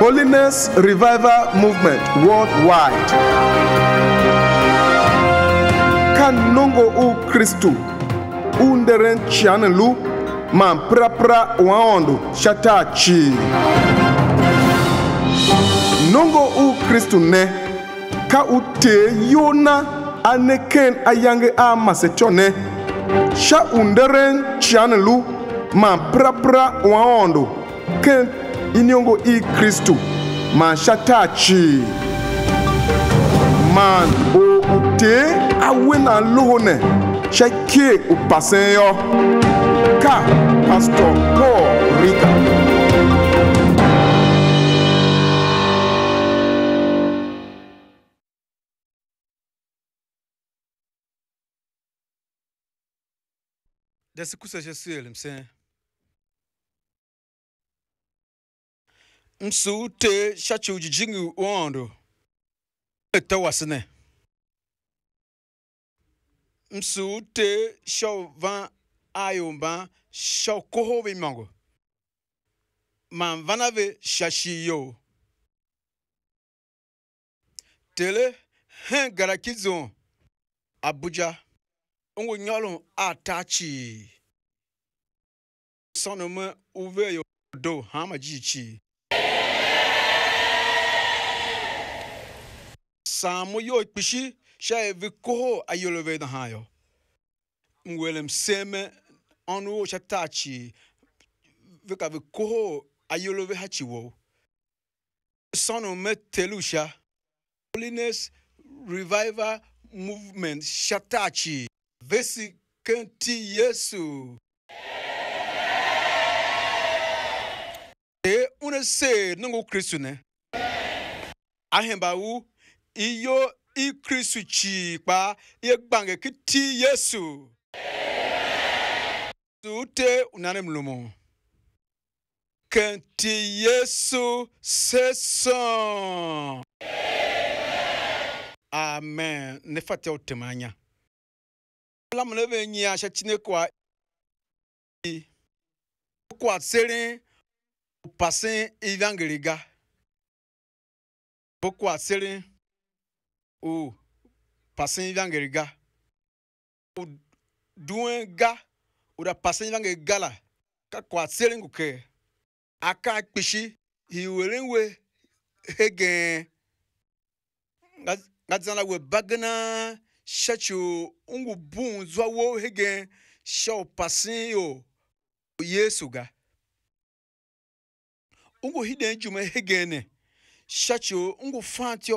Holiness Revival Movement Worldwide. Kan nongo u Kristu, underen chanelu, man pra pra waondu shatachi. Nongo u Kristu ne, ka ute yona aneken ayange amasetone, sha underen chanelu, man pra pra waondu, ken inyongo i kristu manshatachi man o ute awe na lohone chekie upasenyo ka pastor paul rika Desse curso é Jesus, ele me msu te shachu jijingi wondo ete wasine msu te shau van ayomba shau koho vi man vanave shashi yo tele hen garakizon abuja ngo nyolon atachi sonoma uveyo do hama jichi samo yo pishi sha vikoho ayolove na hayo mwelem seme anu sha tachi vika vikoho ayolove hachiwo sonu metelusha holiness revival movement shatachi vesi kenti yesu te une nungu kristu ne ahemba iyo ikristu chikpa yegbange kiti yesu ute unane mlumo kenti yesu seson amen ne fatia utema anya lamune nyia sha chineke wa kwa sere pasin ivangeliga bokwa sere o pasen vange ga o duwen ga o da pasen vange ga la ka kɔ aselengu kɛ a ka kpisi hiwelenwe hegɛn nga zana we bagana shacho ungu bun zwa wo hegɛn shao pasen yo yesu ga ungu hidɛn jume hegɛn ne shacho ungu fantio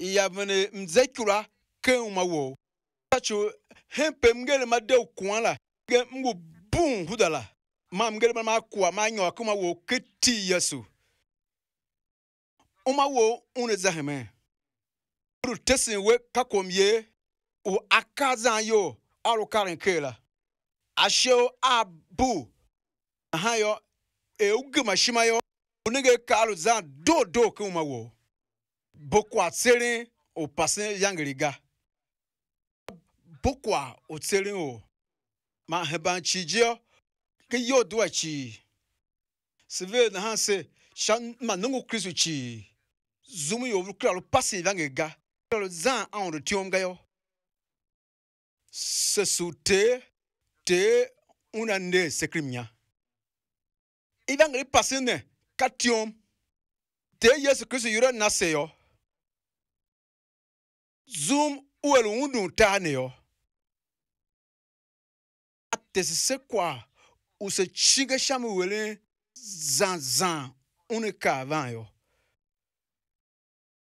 yabini n ʒɛ kura kɛn ma wo tacho hen pem gele ma de kuan la ge mbu bum hudala mam gele ma kuwa ma nyo kuma wo kiti yesu uma wo une zahme ru tesin we kakom ye o akazan yo aru karin kela ashe abu ha yo e ugma shima yo unige kalu zan do do kuma wo bokwa tsere o pasin riga. bokwa o tsere o ma heban chijio ke yo duwa chi na hanse shan ma nungu krisu chi zumu yo vukra lo pasin yangriga lo zan an ro tiom gayo se su te una ne sekrimnya ivangri pasin ne katiom te yesu kristu yura naseo zum uwe wundu tane yo tesi se kwa u se chinga shamu wele zan zan une ka van yo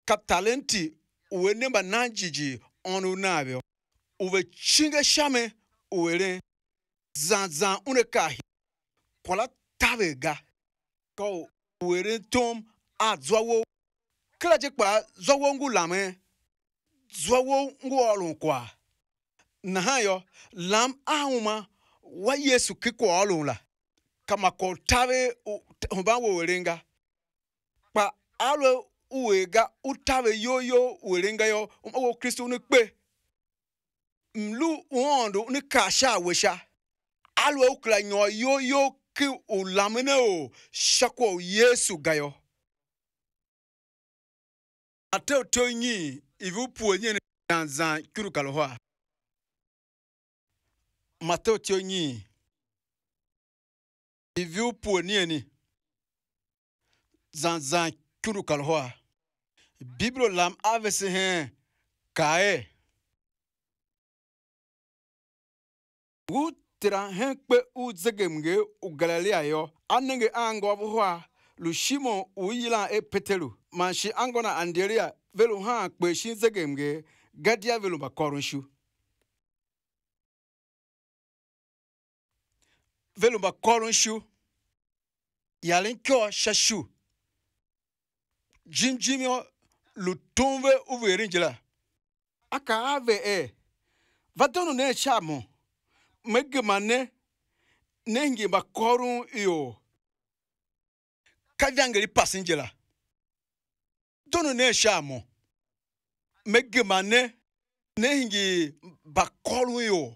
ka talenti uwe nemba nanjiji onu nabe yo uwe chinga shame uwele zan zan une ka hi kola tabe ga ka uwele tom a zwawo kila jekpa zwawo ngu lame zuawo ngwɔɔlu kɔa na ha yɔ lam ahụma wa yesu kikɔɔlu la kama kɔ tabe hu were nga kpa alo uwe ga utabe yoyo were nga yɔ wo kristu ne kpe mlu wɔndo ne kaasha wesha alo wokla nyɔ yoyo ki o lame o shakɔ yesu ga yɔ ateo to ivu puo nye ni zan zan kyuru kalhwa mateo tio nyi ivu puo nye ni zan zan kyuru Bibiro biblo lam avese hen kae wu tira hen kpe u zegemge u galilea yo anenge ango avuhwa lu shimon u yilan e petelu manshi angona anderia velo hã kpe shi zegem ge gadia velo ba korun shu velo ba nke shu yalin kyo shashu jimjimio lutumve uverinjila aka ave e vatonu ne chamo megemane nengi ba korun iyo kavyangeli pasinjila donu ne shamo megemane nehingi bakolu yo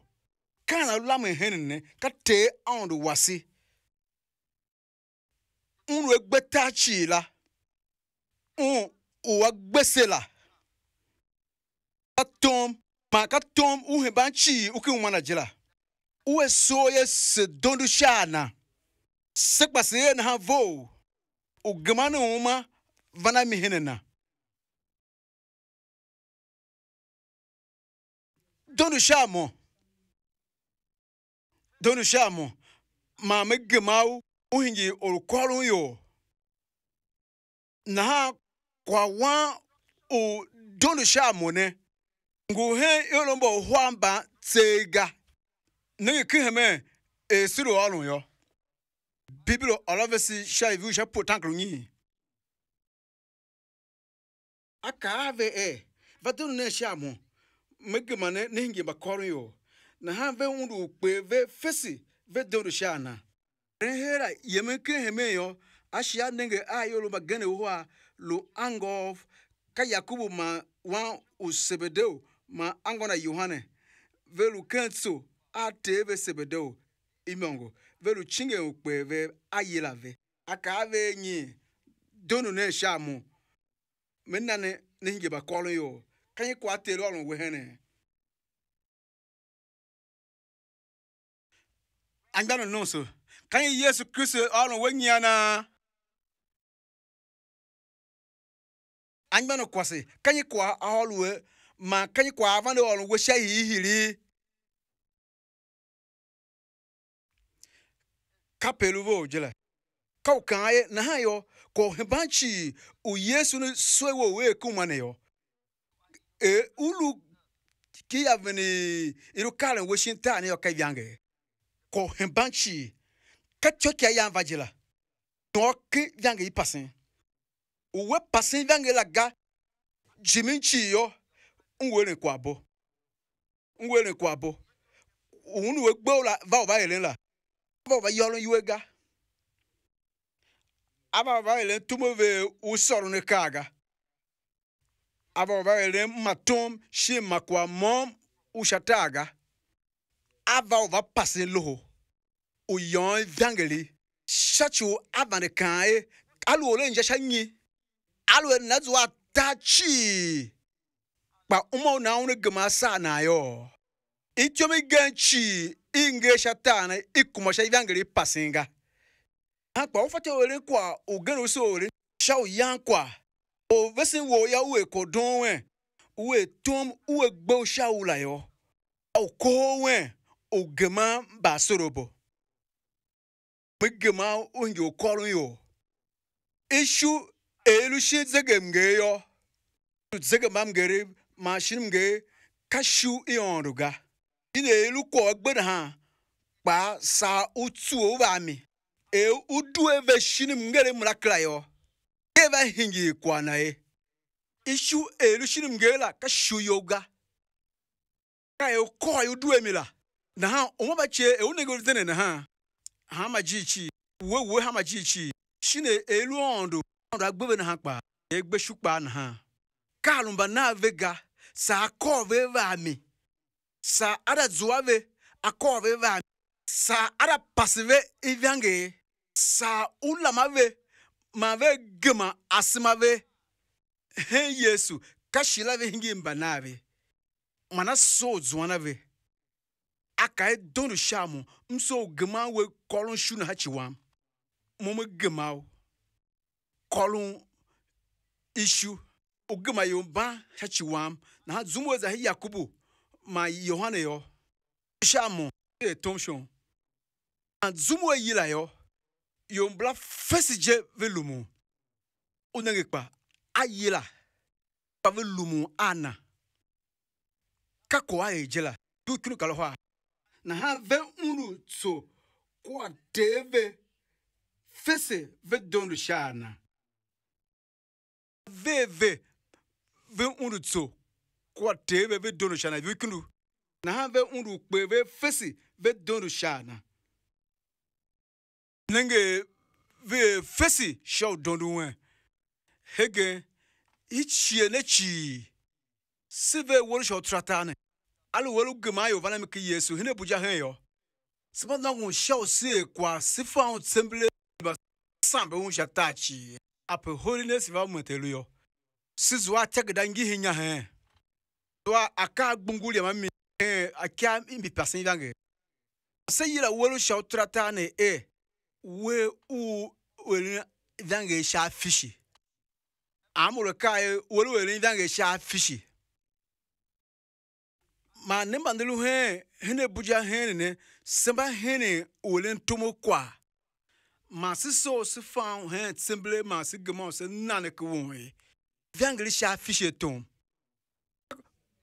kana lamu henene ka te andu wasi unu egbeta chi la un uwa gbese la ma ka tom uhe ban chi uki Uwe jila uwe soye don dondu shana sekpa se na ha vo ugemane uma wanneer me na. Donu shamo. Donu shamo. Ma me gemau uhingi olukwalu yo. Na ha kwa wan o donu shamo ne. Nguhe yolombo huamba tsega. Nengi kiheme esiro alu yo. Bibilo alavesi shaivu e shapo tankru nyi. akave e vadun ne shamu megema ne nengi makori yo na ha ve undu kwe ve fesi ve doru shana rehera yemenke hemeyo ashia nenge ayo lo magene hoa lo angof ka yakubu ma wan usebedeo ma angona yohane ve lu kentso ate ve sebedeo imongo ve lu chinge ukwe ve ayela ve akave nyi donu ne shamu men nani ne hinge ba kɔlu yi o kanyi kɔ atɛ lɔrun wɛhɛn nɛ. angbanu nonso kanyi yesu kristu ɔrun wɛ nyiana. angbanu kɔsi kanyi kɔ ɔrun wɛ ma kanyi kɔ avan de ɔrun wɛ sɛ yihiri. kapelu bo jela kau kan ye na ha yo ko hebanchi u yesu ni swewo we kumane yo e ulu ki aveni iru karen we shinta ni yo kai vyange ko hebanchi katyo ki ayan vajila no yange vyange ipasin uwe pasin vyange la ga jiminchi yo ngwere kwa bo ngwere kwa bo unu we gbo la va o ba yele la va o ba yolo yuwe ga aba babagele tumo ve usoro ne kaga aba babagele matom shi makwa mom ushataga aba va passe loho uyon vangeli shachu abane kae alu ole nje shanyi alu na zuwa tachi kpa umo na unu gama sa na yo ityomi ganchi ingesha tana ikumasha ivangeli pasinga hakpa ofata ore kwa ugeno so ore shau yankwa o vesin wo ya uwe kodonwe uwe tom uwe gbo shau la yo o kowe ogema ba sorobo mgema onye okoru yo ishu elushi zegemge yo zegemam gere mashin mge kashu ion ruga ina elu kwa gbere ha pa sa utu o ba mi e udue ve shini mngere mrakla yo eva hingi kwana e ishu elu shini mngela ka yoga. ka e ko ayu due mila na ha omo ba che e unege tene na ha ha ma ji chi we we ha ma ji chi shine elu ondo ondo agbebe na ha kpa egbe shukpa na ha kalumba na vega sa akove vami sa ada zuave akove vami sa ada pasive ivange sa ulamave mave gema asimave he yesu kashilave hingi mbanave mana so zuanave akae dondo shamu mso gema we kolon shuna hachiwam momo gemao kolon ishu ogema yomba hachiwam na ha zumweza he yakubu ma yohane yo shamu e tomshon na zumwe yila yo yombla fesije ve lumu kpa ayela kpa ve lumu ana kako aye jela tu kinu kalo na ha ve unu tso kwa teve fesi ve dondu shana na nenge ve fesi shaw shau donduwe hege ichie ne chi sive wolu shau tratane alu wolu gemayo vanami ki yesu hine buja hen yo sima nangu shau se kwa sifa on temble ba sambe un shata chi ape holiness va mwetelu yo sizwa tegda ngi hinya hen toa aka gbunguli mami eh, akia imbi person yange se yira wolu shau tratane e eh. we u weli dange sha fishi amuru kai weli weli dange sha fishi ma ne mandilu he hene buja hene ne semba hene weli ntumo kwa ma si so si fan he semble ma si gemo se nane ke wonwe dange sha fishi tom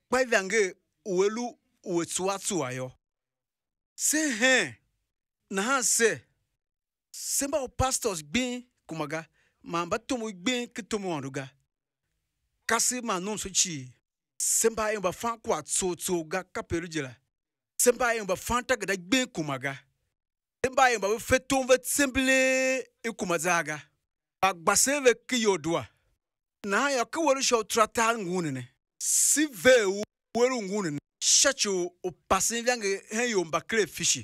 kwa dange welu wetuwa tuwa yo se he na ha se sẽmba f pastors gbẽ kumaga, maan ba tʋm gbẽ kɩ tʋm wãduga kasi maa nʋmsʋ chii sẽmba a ẽmba fãa kʋa tsoog-tsooga ka peru jela sẽmba a ẽmba fãa tagda gbẽ kʋmaga sẽmba a ẽmba bɩ fe tʋʋm bɩ sẽmble y e kʋma zaaga ba gbasẽeve kɩ yoodʋa na n ya kɩ wel shao tʋra taag n wũnenẽ sɩ vee wel n wũnenẽ shɛcho o pasẽ vɛŋge sẽn yoomba kre fishi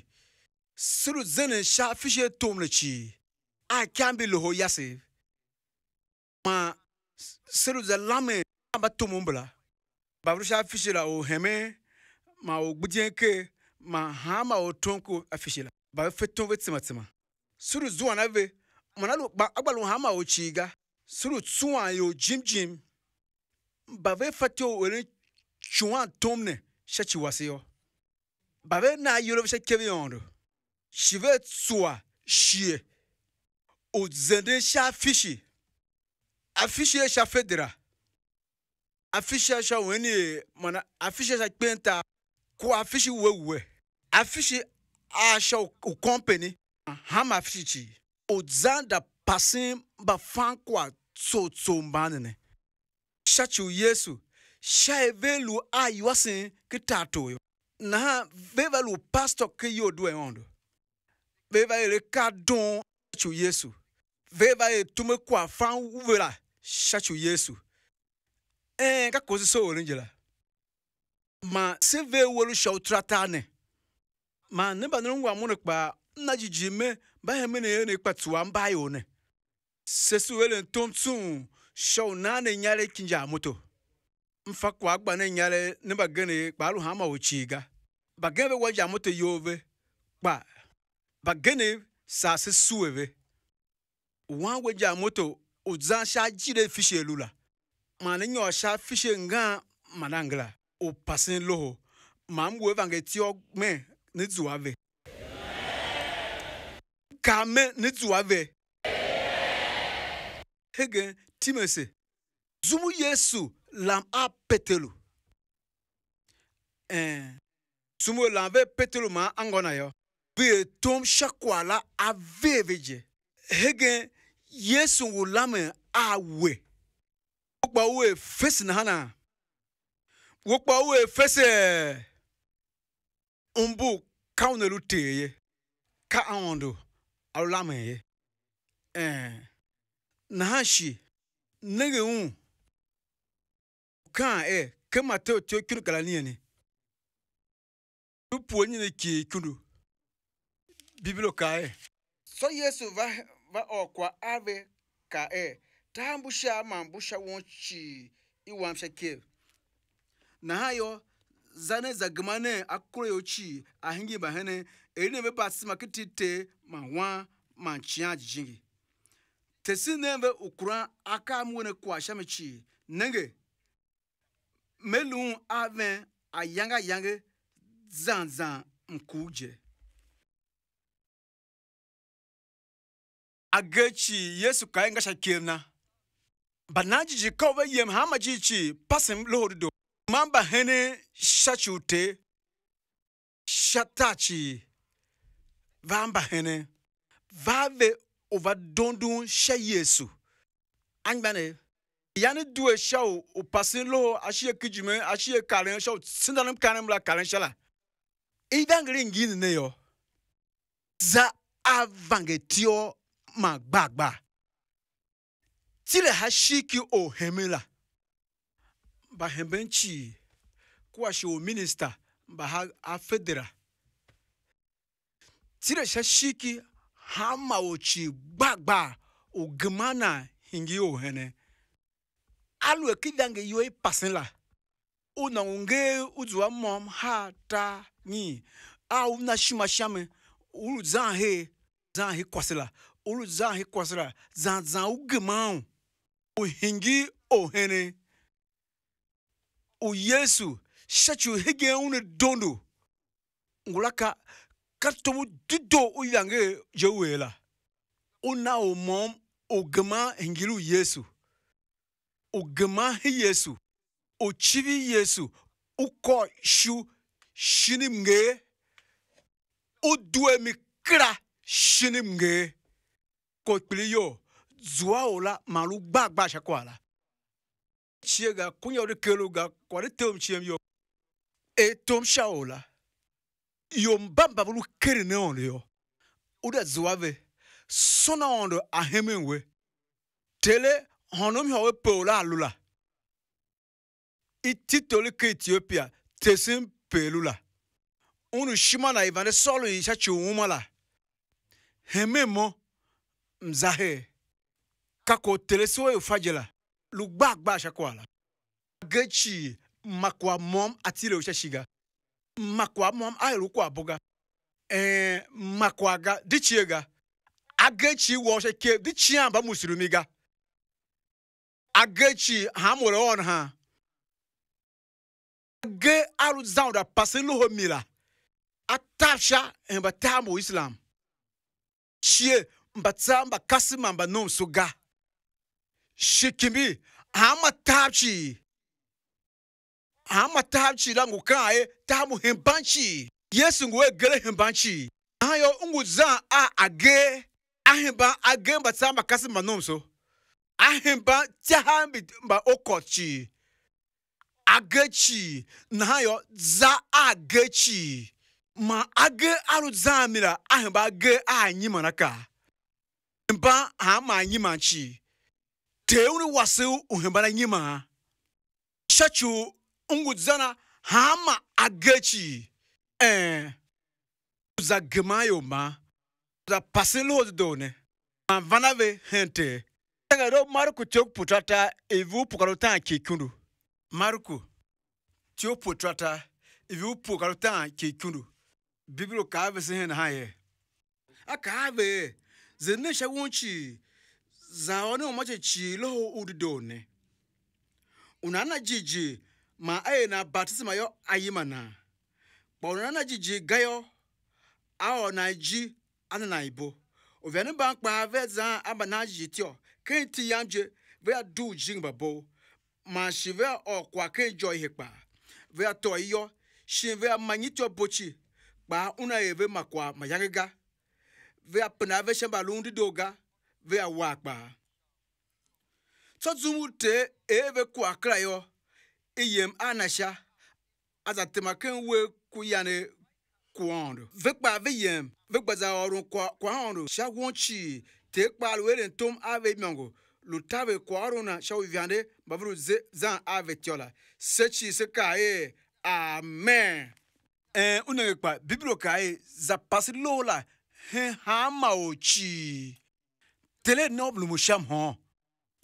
suru zene sha fishe tomle chi a kambi loho yase ma suru ze lame aba tomo mbla babru sha fishe la o heme ma o gbudien ke ma ha ma o tonko afishe la ba fe ton ve tsima tsima suru zuwa na ve mana lo ba agbalu ha ma o chi ga suru tsuwa yo jim jim ba ve fatio wele chuan tomne shachi wasio ba ve na yoro shakevi ondo shive Shivetsua shie uzendesha afishi afishi yesha federa afishi yesha weni mana afishi yesha kpenta kwa afishi wewe afishi asha u company hama afishi chi uzanda pasin ba fan kwa tsotso mbanene shachu yesu shaevelu ayuasin ah, kitatoyo na vevalu pastor ke yodu e ondo veva ye eh, ka dɔn tso yesu veva ye tome kɔ afã wuve la sia tso yesu ɛn ka kosi so wòle dzela ma seve wolo siawo trata ne ma ne ba ne ŋgɔ amu ne kpa nna dzidzi me ba he me ne ye ne kpa tuwa n ba ye o ne sesu ele tom tún na ne nya ɖe kinja amoto nfa kɔ agba ne nya ɖe ne ba ge ne kpa alo hã ma wò tsi ga ba ge be wɔ dza amoto yewo ve kpa. bagene saase suweve wan weja moto odzan sha jire fishe lula mane nyɔ sha fishe nga manangla o pasin loho mam wo vange tiɔ mɛ ne zuwa ka mɛ ne zuwa ve hege timese zumu yesu lam a petelo ɛn eh, zumu lam ve petelo ma angɔna yɔ be tom shakwala aveveje hege yesu wulame awe wokpa we fesi na hana wokpa Mbụ fesi umbu kaunelu teye ka awondo alulame ye eh na ha shi nege un kan e eh, ke mateo tio kunu kalaniye ni tupu onye ne kie bibilo kae so yesu va va okwa ave kae tambusha mambusha wonchi iwamsha kev na hayo zane zagmane akure yochi ahingi bahene erine be basima kitite ma wa ma chia jingi tesine be ukura aka mwene kwa shamichi nenge melun aven ayanga yange zanzan mkuje agechi yesu ka nga shakiem na banaji ji kowe yem hama ji chi pasem lohodo mamba hene shachute shatachi vamba hene vave ova dondun sha yesu angbane yani duwe sha o o pasin loho ashiye kijime ashiye karen sha o sindanim karen la karen sha la idangri ngini ne yo za avangetio ma magbagba tile hashiki ohemela bahembenchi kuwashi ominista baha afedera tile hashiki hamaochi gbagba ogimana hingi ohene alu ekidange yo ipasin la una unge udzua mom ha ta nyi a una shima shame ulu zan he kwasila olu zaa hi kwasira zanzan u gimaw u hingi ohene u yesu shachu hige unu dondu ngulaka katomu dido u yange jewela u na o mom u gima hingilu yesu u gima yesu u chivi yesu u shu shinim nge kra shinim kpokpili yo zuawo la malu gbagba shakwa la chie ga kunyo de kelo ga kwa tom chiem yo e tom shawo la yo mbamba bulu kere ne on yo uda zuave sona on do ahemenwe tele honom hawe pola alula ititoli ke Etiopia, tesin pelula unu shimana ivane solo isha chiwuma la hememo mzahe kako telesi wo yofaje la lugbagba ashako ala getsi makwa mom ati le ga makwa mɔm ayɛlu ko abo ga ɛɛ makwa ga ditsie ga agetsi wɔsɛ ke ditsie ba musulumi ga Agechi ha le wɔn ha. ge alu zan da pasi loho mi la atafsa islam mbatsa mbakasi mamba nomsuga shikimbi hama tapchi hama tapchi langu kae tamu himbanchi yesu nguwe gere himbanchi ayo ungu za a age ahimba age mbatsa mbakasi mamba nomso ahimba tiahambi mba okochi agechi nayo za agechi ma age arụ za ahimba age a anyị mana ka Mba ha ma nyima chi teuni wasu uhembara nyima ha shachu ungudzana ha ma agachi eh za gemayo ma za pasilos done ma vanave hente tagaro marku tiok putata evu pukarota kikundu marku tiok putata evu pukarota kikundu bibiro ka avese hen ha ye aka ave zene shagunchi zaone umache chiloho udidone unana jiji ma aye na batisima yo ayimana kpa unana jiji gayo na ji ana na ibo ba ave aba na tio yamje jing babo ma okwa ken jo iyo bochi una makwa Ve a pna ve chenba loun di doga, ve a wak ba. Tso zumoute e ve kwa klayo, Iyem e anasya, azate maken we kuyane kwa ando. Ve kwa veyem, ve kwa zahoron kwa ando, chak wonshi, te kwa alwe den tom avet mengo, louta ve kwa aronan chawivyande, bavro ze zan avet yo la. Se chi se ka e, amen. En unen ekwa, biblo ka e, zapas lo la, he hama ochi tele noble musham ho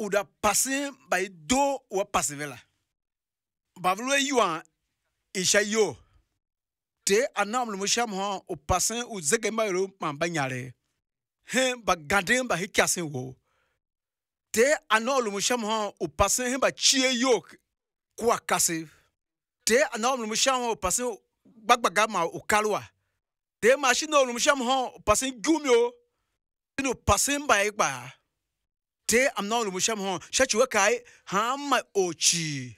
uda passing by do wa passe vela bavlo yuan isha yo te anam musham ho o passing u zege mayro mambanyare he ba gadem ba hikasin wo te anam musham ho o passing he ba chie yok kwa kase te anam musham ho passing gbagbaga ma o kalwa te machine olum sham ho pasin gumyo no pasin bai ba te amna olum sham ho shachi we kai ha ma ochi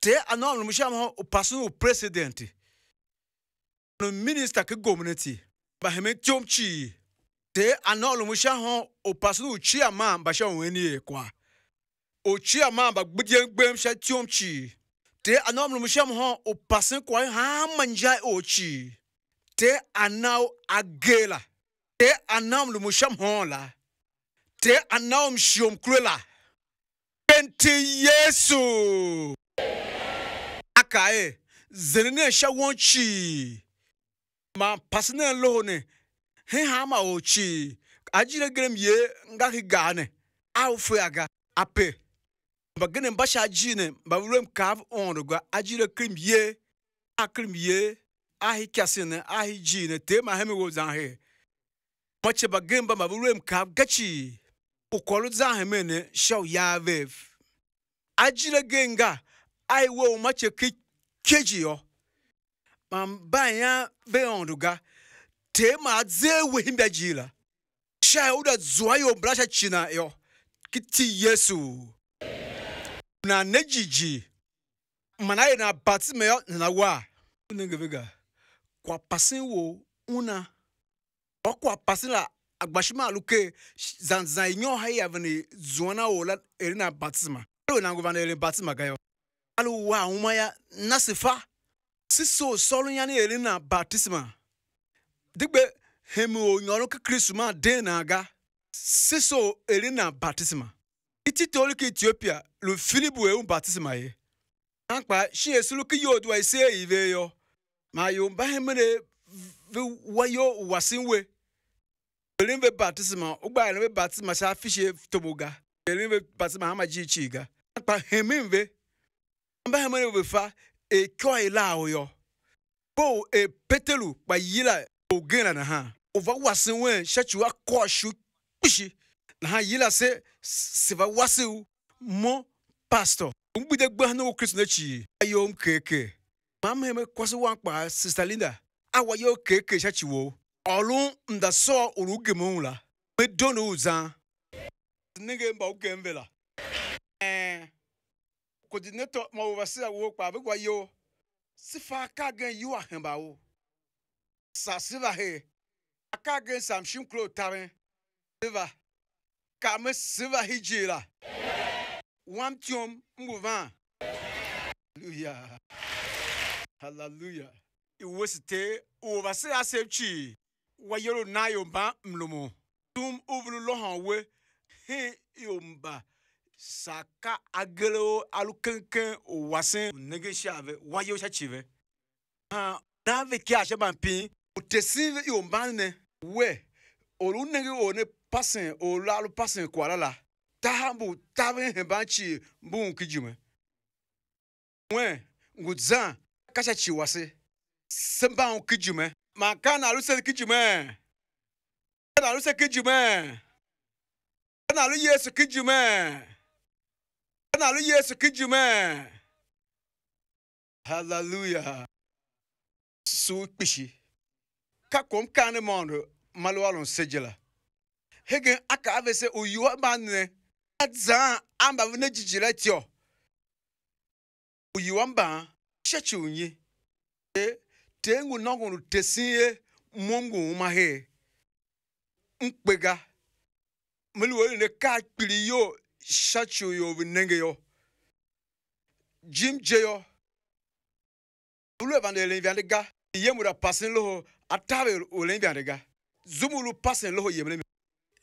te amna olum sham ho pasin o president no minister ke community ba heme chomchi te amna olum sham ho o pasin o chi ama ba sha onwe kwa o chi ama ba gbudien gbem sha chomchi te amna olum sham ho o pasin kwa ha manja ochi te a nau a gee la te a naum lumusham hɔɔ la te a naum shiom kure la penti yesu akae zene ne sha wɔn chi ma pasi ne loho ne he ha ma o chi ajire gerem ye nga ki ga ne a ofe aga ape ba gene ba sha ji ne ba wurem kav on gwa ajire krim ye akrim ye ahi kyasene ahi jine te ma hemi wo zanhe mache bagemba mabulwem kap gachi ukolu zanhe mene shau yavev ajile genga ai wo mache ki keji yo mambanya beonduga te ma zewe himba jila shai uda zuayo blasha china yo kiti yesu na nejiji manaye na batime yo na wa unengevega kwa pasin wo una o kwa pasin la agbashima aluke zanzan inyo hai avani zuana wo la erina batisma alo na ngova na erina batisma gayo alo wa uma ya nasifa siso solu ya ni erina batisma digbe hemi o nyoro ke krisuma de na aga siso erina batisma ititoli ke Etiopia lo filibu ewu batisma ye akpa shi esulu ke yodwa ise ive yo ma yo yombahe mene wayo wasinwe belin be batisma ugba ele be batisma sha fishe toboga belin be batisma hama ji chiga pa heminve mbahe mene be fa e kyo ila oyo bo e petelu pa yila ogena na ha ova wasinwe shachuwa koshu kishi na ha yila se siva wasiu mo pastor mgbide gba na wo kristo na chi ayom keke mam heme kwasi wankpa sista linda awa yo ke ke shachi wo olu nda so uru gemu la me dono uza nige mba uke mvela eh coordinator ma overseer wo pa bi gwa yo sifa ka gen yu ahemba wo sa siva he aka gen samshin klo tarin siva ka me siva hijira wamtiom nguvan hallelujah Hallelujah. Iwesite uwase asepchi wayero na yomba mlomo. Tum uvulu lohanwe he yomba saka agelo alu kenken uwase negeshave wayo chachive. Ha nave kia sheba pi utesive yomba ne we olu nege one pasen olu alu pasen kwa la tahambu tabe hebanchi mbungu kijume. Mwen, ngudzan, kacha chiwasị sembang kijume ma ka na-alụse kijume ka na-alụse kijume ka na-alụ yesu kijume ka na-alụ yesu kijume haleluya su kpishi kakom kani ọrụ maluwalon sejela hegen aka avese uyuwa manne adzan amba vene jijira tio uyuwa mba tshetsi wonyi e te ŋu nɔŋu tesi ye mɔŋu ŋuma he ŋkpega meli wo ne ka kpli yo tshetsi yo bi nenge yo jim dze yo olu evande le viande ga yemu da pasi loho atabe ole viande ga zumulu pasi loho yemle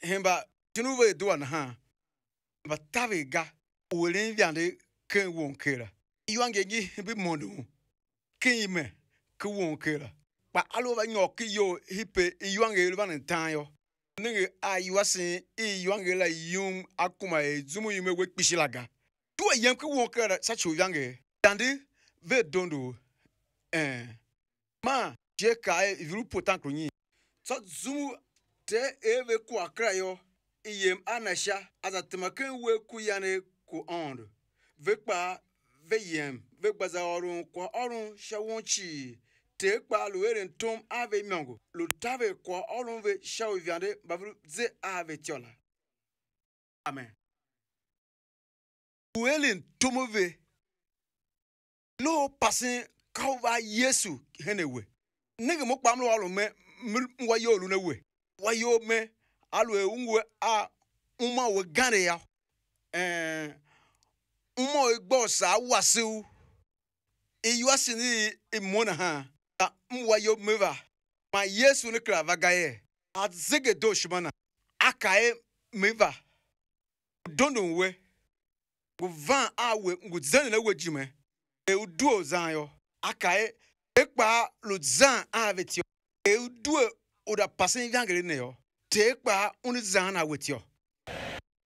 hemba tinubu eduwa na ha ba tabe ga ole viande ken wonkera yuange gi bi modu kime ku won kera pa alo ba nyo ki yo hipe yuange ba ne tan yo nige ayuasin yuange la yum akuma e zumu yume we pishilaga tu e yem ku won kera sa chu yuange dandi ve dondo eh ma je ka e viru potan kronyi so zumu te eve ku akra yo iyem anasha azatima ken we ku yane ku onde ve pa ve yem ve gbaza ọrụ kwa ọrụ shawonchi te kpa lo ere tom ave miango lo tave kwa ọrụ ve shawo viande bavru ze ave tiola amen uelen tomove lo pasin kawa yesu henewe nege mo kpam lo ọrụ me wa yo lu newe wa yo me alwe unwe a uma we gane ya eh mo gbɔ saa wasiw iyua sini imuna hã ta mwa yo meva ma yesu ni kra vaga ye a do aka e. miva dondo we gu van awe gu na we jime e udu zan yo aka e. ekpa lu zan avetio e uduo oda pasin vangere ne yo te ekpa uni zan na wetio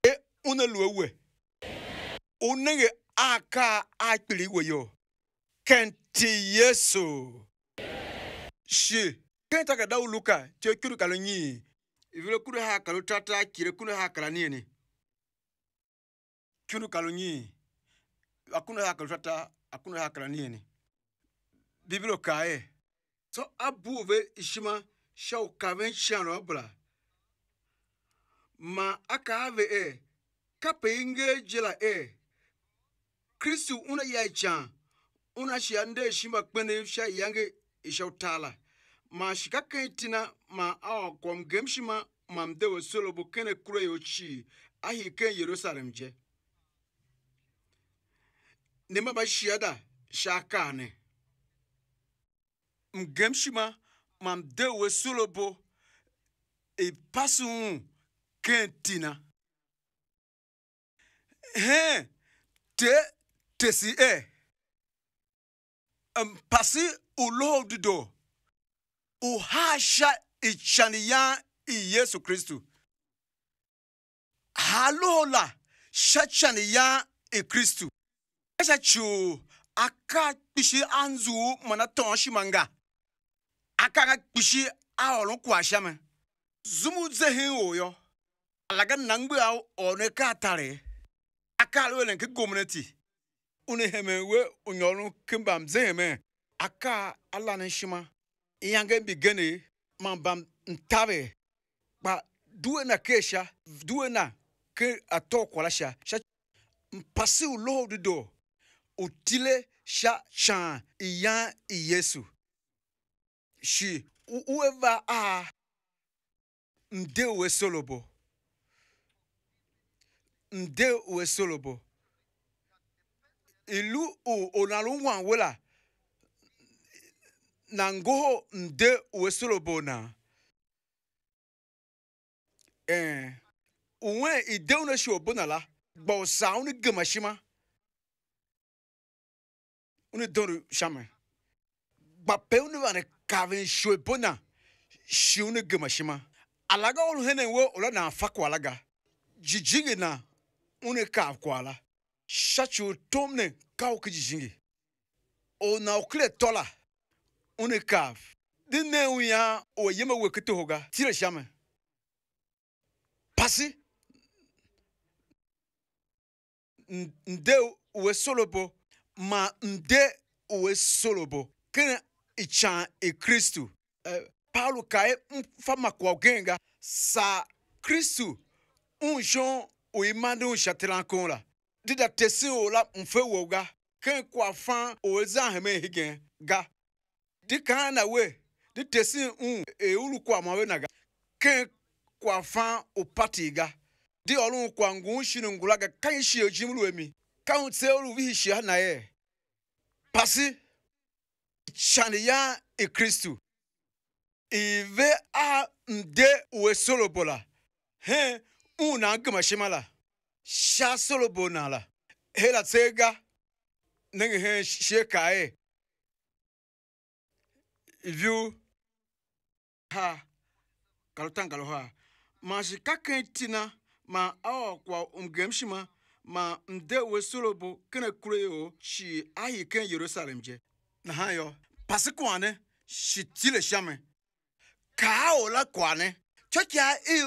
e une luwe unenge aka akpiliwe yo kenti yesu shi kenta ka dau luka tio kuru kalo nyi ivile kuru ha kalo tata kire kuru ha kala nieni kuru kalo nyi akunu ha kalo tata akunu ha kala nieni bibilo kae so abu ove ishima shau kaven shano bla ma aka ave e kape inge jela e kristu una ya jan una shia nde shima kpene sha yange isha utala ma shika tina ma awa kom gem shima ma mde wa solo bu kene kure yo chi ahi ken yerusalem je ne ma ba shia da sha kane mgem shima ma mde wa solo bu e pasu kentina he te det sig af. Eh. Mpasi ulo dido. Uhasha ichaniya i Yesu Kristu. Halola shachaniya i Kristu. Esa chu aka kpishi anzu mana ton shimanga. Aka kpishi aolon kwashama. Zumu zehin oyo. Alaga na A au oneka atare. Aka alwele nke gomnati. unu heme we unyolu kimbam zeme aka ala ne shima iyange bigene mambam ntabe ba duwe na kesha duwe na ke ato kwala sha sha mpasi ulo do utile sha chan iyan yesu shi uweva a mde uwe solobo nde uwe solobo ilu unalungwa wula na nguho nde wesulobona eh unwe ide una shi obona la gbo sa unu gemashima unu doru shame gbape unu ane kavin shi obona shi unu gemashima alaga olu hene we ola na afakwa alaga jijigi na unu ka akwala shacho tomne kaw kiji jingi o na okle tola une kav dine uya o yema we kete hoga tire shame pasi nde uwe solobo ma nde uwe solobo kene ichan e kristu uh, eh, paulo kae mfama kwa genga sa kristu unjon o imande un chatelan kon la dida tesi o mfe wo ga ken kwa fan o za heme higen ga di kan na we di tesi un mawe ulu kwa na ga ken kwa fan o party ga di olun kwa ngun shinu ngula ga kan shi ojimulu emi kan se olu vi shi na ya. pasi chaniya e kristu ive a mde we solobola he un na ngma sha solobo n'ala hela tsega nengi he shekae vyu ha kalotangalo ha ma shikaken tina ma ọ kwa umgemshima ma nde we solobo kene kure yo shi ayi ken yerusalem je na ha yo pasi kwane shi tile shame ka ola kwane chokia i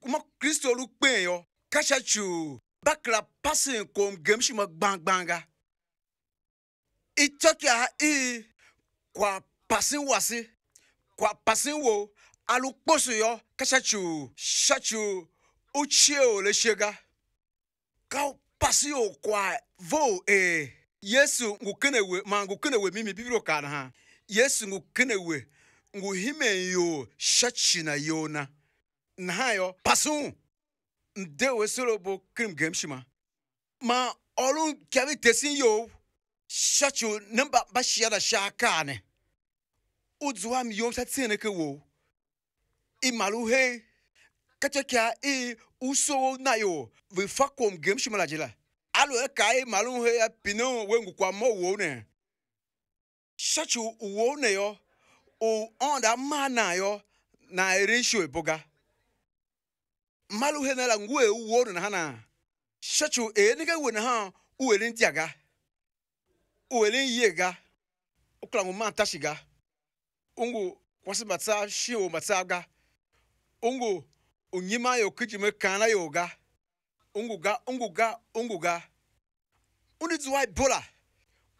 kuma kristo lu kpen yo kashachu bakla pasin kom gemshima gbangbanga i tɔkia i kwa pasin wasi kwa pasin wo alu kposo yɔ kashachu shachu uchieo le shega kau pasi o kwa vo e yesu ngukenewe ma ngukenewe mimi bibiro kana ha yesu ngukenewe nguhime yo shachi na yona na hayo pasun ndewe bụ krim gemshima ma olun kebi tesin yo shachu namba bashia da shakane uzuam yom satene ke wo imalu he kachakia i uso na yo vi fakom gemshima la jela alo e ka e malu he pino wengu kwa mo wo ne shachu wo ne yo o onda mana yo na erishu eboga malu he na la ngwe uwo na hana shachu e ni iwe na ha uwele ntiaga ga, yega okla ngo ga, shiga ungu kwasi batsa mata matsaga ungwu onyima ya okijime kana yoga ungu ga ungwu ga ungu ga Unu zuwa ibola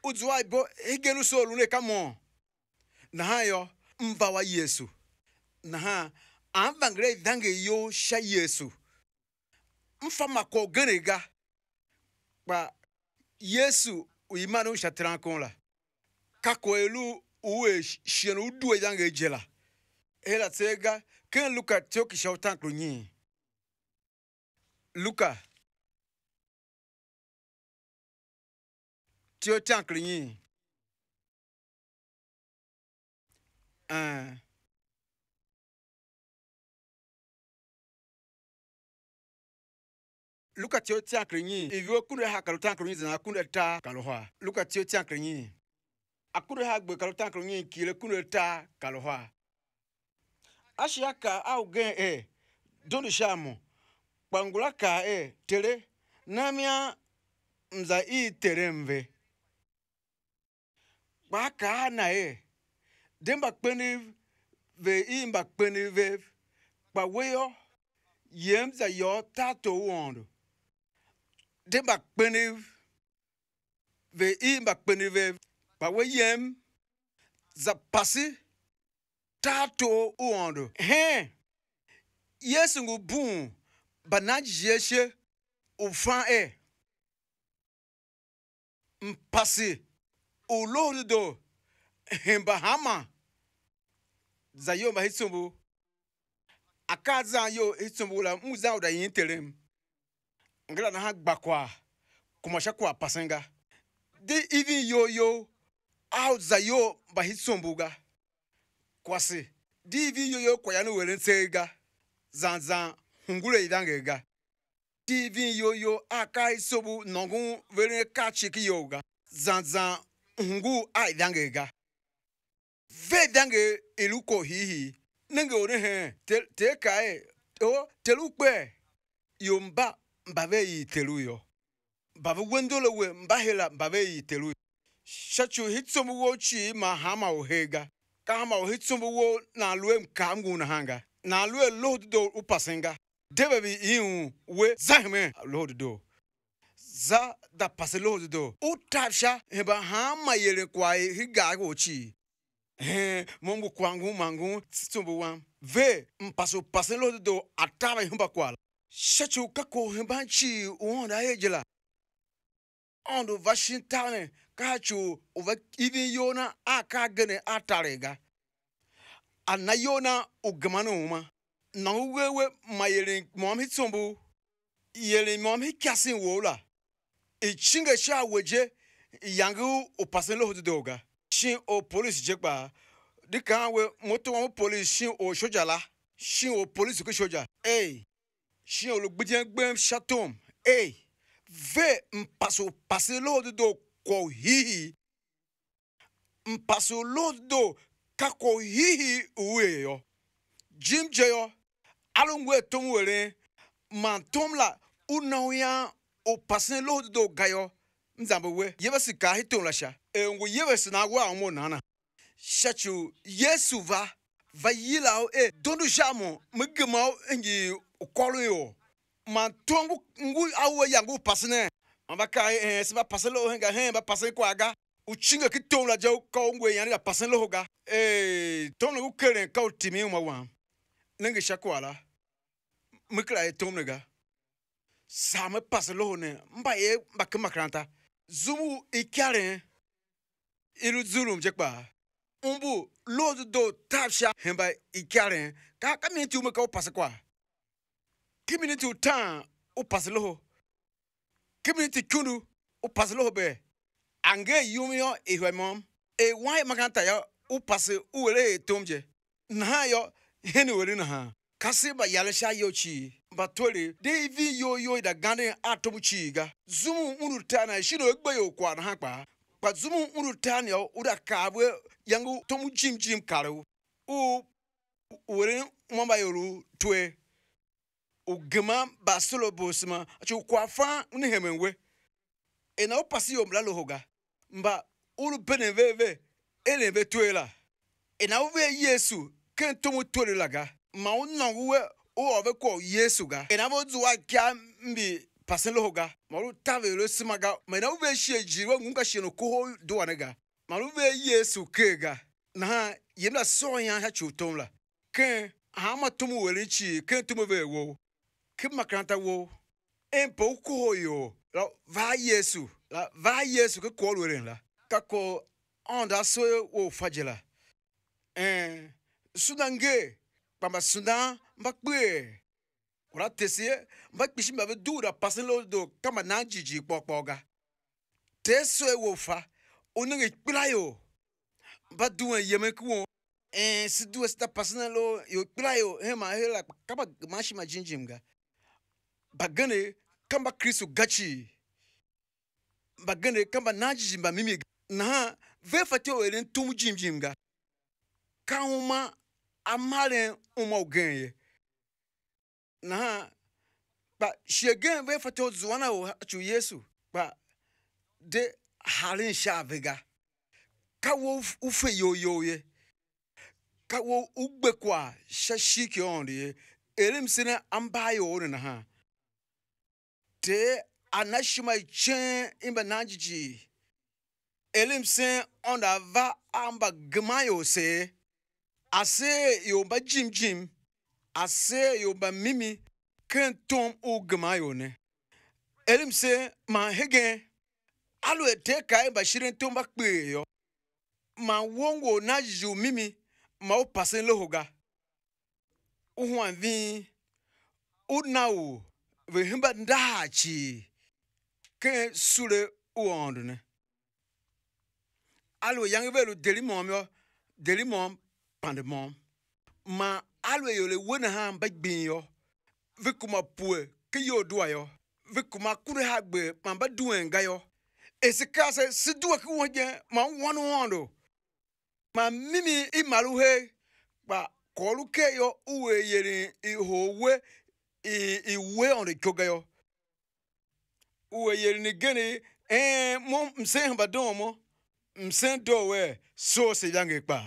uzuwa ibo higelu e so lune na na hayo mbawa yesu na ha avangre dange yo sha yesu mfama ko ga ba yesu uimanu sha kon la kako elu uwe shienu duwe dange jela ela tega ken luka tio ki shautan klo nyi luka tio tanklo nyi ah. luka tio tia krenyi ivio kunre ha kalutan krenyi zina kunre ta kaloha luka tio tia krenyi akure ha gbe kalutan krenyi kile kunu ta kaloha ashiaka au gen e dondi shamo kpangula ka e tere namia mza i tere mve kpaka na e demba kpeni ve i mba kpeni ve kpaweyo yemza yo tato wondo de ba kpene ve i ba kpene ve ba we yem za pasi tato uondo he yesu ngu bun ba na jieshe ufan e mpasi ulorido hemba hama za yo ma hisumbu akaza yo hisumbu la muza uda yintelem ngala na ha gbakwa kumasha kwa Di de even yo yo out za yo bahitsombuga kwasi Di even yo yo kwa yanu were nsega zanzan hungule idangega Di even yo yo aka isobu nongun were kachiki yoga zanzan hungu aidangega ve dange iluko hihi nenge ore he te, te kae o telukpe yomba mbaveyiteluyo mbavugwendulowe mbahela mbaveyiteluyo shachu hitsomuwo chi ma hama ohega ka hama ohitsomuwo na lue mkamgu na hanga na lue lohododo upasenga debebi ihu we zahime lohododo za da pase lohododo utapsha heba hama yele kwaye higago chi he mongu kwangu mangu tsombuwa ve mpaso pase lohododo ataba himba kwala shachu kako himbanchi uonda ejela ondo vashintane kachu uva even yona aka gene atarega ana yona ugamano uma na uwewe mayele mom hitsombu yele mom kiasi wola ichinga sha weje yangu upasen lo hodoga shin o police jekpa dika we moto wa police shin o shojala shin o police ko shoja eh Shin olugbijen gbem shatom. Ei, ve mpaso paselo do ko hihi. Mpasolo do kako hihi uwe yo. Jim jeyo, alungwe tom were, man tom la unaoya o paselo do gayo. Mzambe we, yebe sika hitom la sha. E ungo yebe sinagwa omo nana. Shachu, yesu va. va yi la wo e dondu sha mo ukɔlu yi o ma to ngu ngu awo eh, eh, ya eh, ngu pasi ma ba ka ɛɛ si ba pasi lo hɛn ka ba pasi kɔ aga u tsi ŋa ki tɔn la jɛ ka o ŋgo yanni ka pasi lo ga ee tɔn na ku ka timi ma wa ne ŋa sɛ ko a la mi kila ye tɔn na ga saa mi pasi lo nɛ n ba ye n ba ki makaranta zumu i kyare ilu zulum jɛ kpaa. umbu lozu do tapsha hemba ikare ka kami ti ume ka o pase kwa kiminiti ti tan u pasi loho kimini ti kundu u pasi loho bɛ ange yumi yɔ ihwɛ mɔ e wan makanta yɔ u pasi u wele ye tom jɛ naha yɔ heni wele naha kasi ba yalisha yɔ ci ba tole de ivi yo yo da gande a tomu ci ga zumu unu tana shi no egbe yo kwa naha kpa kpa zumu unu tana yɔ u da kaabwe yangu tomu jim jim kare u were mɔba yoru tue ugema basolobos ma chu kwa fa ni hemenwe ena opasi yomla lohoga mba ulu beneveve eneve tuela ena uve yesu ken tomu tuela laga ma unonguwe o ove kwa yesu ga ena bo zuwa kya mbi pasin lohoga ma ulu tave lo simaga ma ena uve shie jirwe ngunga shie no koho duwanega ma ulu ve yesu kega na ha yemla soya ha chu tomla ken ha ma tumu weli chi ken tumu ve wo ke makaranta wo empo ko yo la vai yesu la va yesu que ko eh, lo la ka ko onda so o fajela eh sudange pamba sudan mbakwe ora tesie mbakpishi mbabe dura paselo do kama na jiji popoga teso wo fa onenge kpla yo ba duwa yemeku eh se duas esta passando lo eu praio é mas ela acaba mais mais jinjim bagane kamba kristu gachi bagane kamba najijimba mimi naha vefate owere ntumu jimjim ga ka uma ụmụ uma ogenye naha ba shegen vefate ozuwana ohachu yesu ba de harin shavega ka wo ufe yoyoye ka wo ugbekwa shashiki onriye elim sine ambayo na ha de anashima chen imba nanjiji. Elim sen onda va amba gemayo se. Ase yomba jim jim. Ase yomba mimi. Ken tom u gemayo ne. Elim sen man hegen. Alo ete ka imba shiren tomba kwe yo. wongo mimi. Ma o pasen lo hoga. Uhwan vin. ve hẽn ba daa chee kẽ sure wõondne alwe yãng veelo deri moom yo deri moom pãnd moom ma alwe yole wene hã ba gbẽe yo ve kuma pue ke yoo dua yo ve kuma kure ha gbe ma ba duenga e si dua wõ ma n wãn ma mimi i malu kpa kɔɔlu uwe e i iwe on chogayo uwe yel ni e gene eh mo msen ba don mo msen do we so se yange pa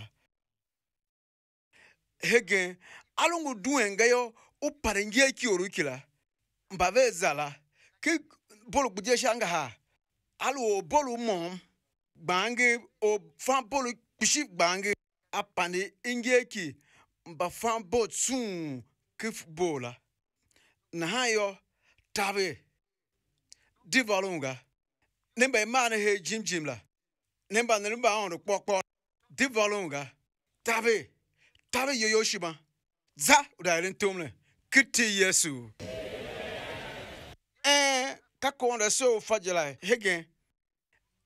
hege alongo duenga yo uparengia ki orukila mbave zala ke bolu kujesha nga ha alu bolu mụ gbange o fan bolu kpuchi gbange apani eki mba fan bo tsun kif bola nahayo tabe divolunga nemba imana he jim jim la nemba nemba on kpo kpo divolunga tabe tabe yoyo shiba za udairin tumle kiti yesu eh kako da so fajela hege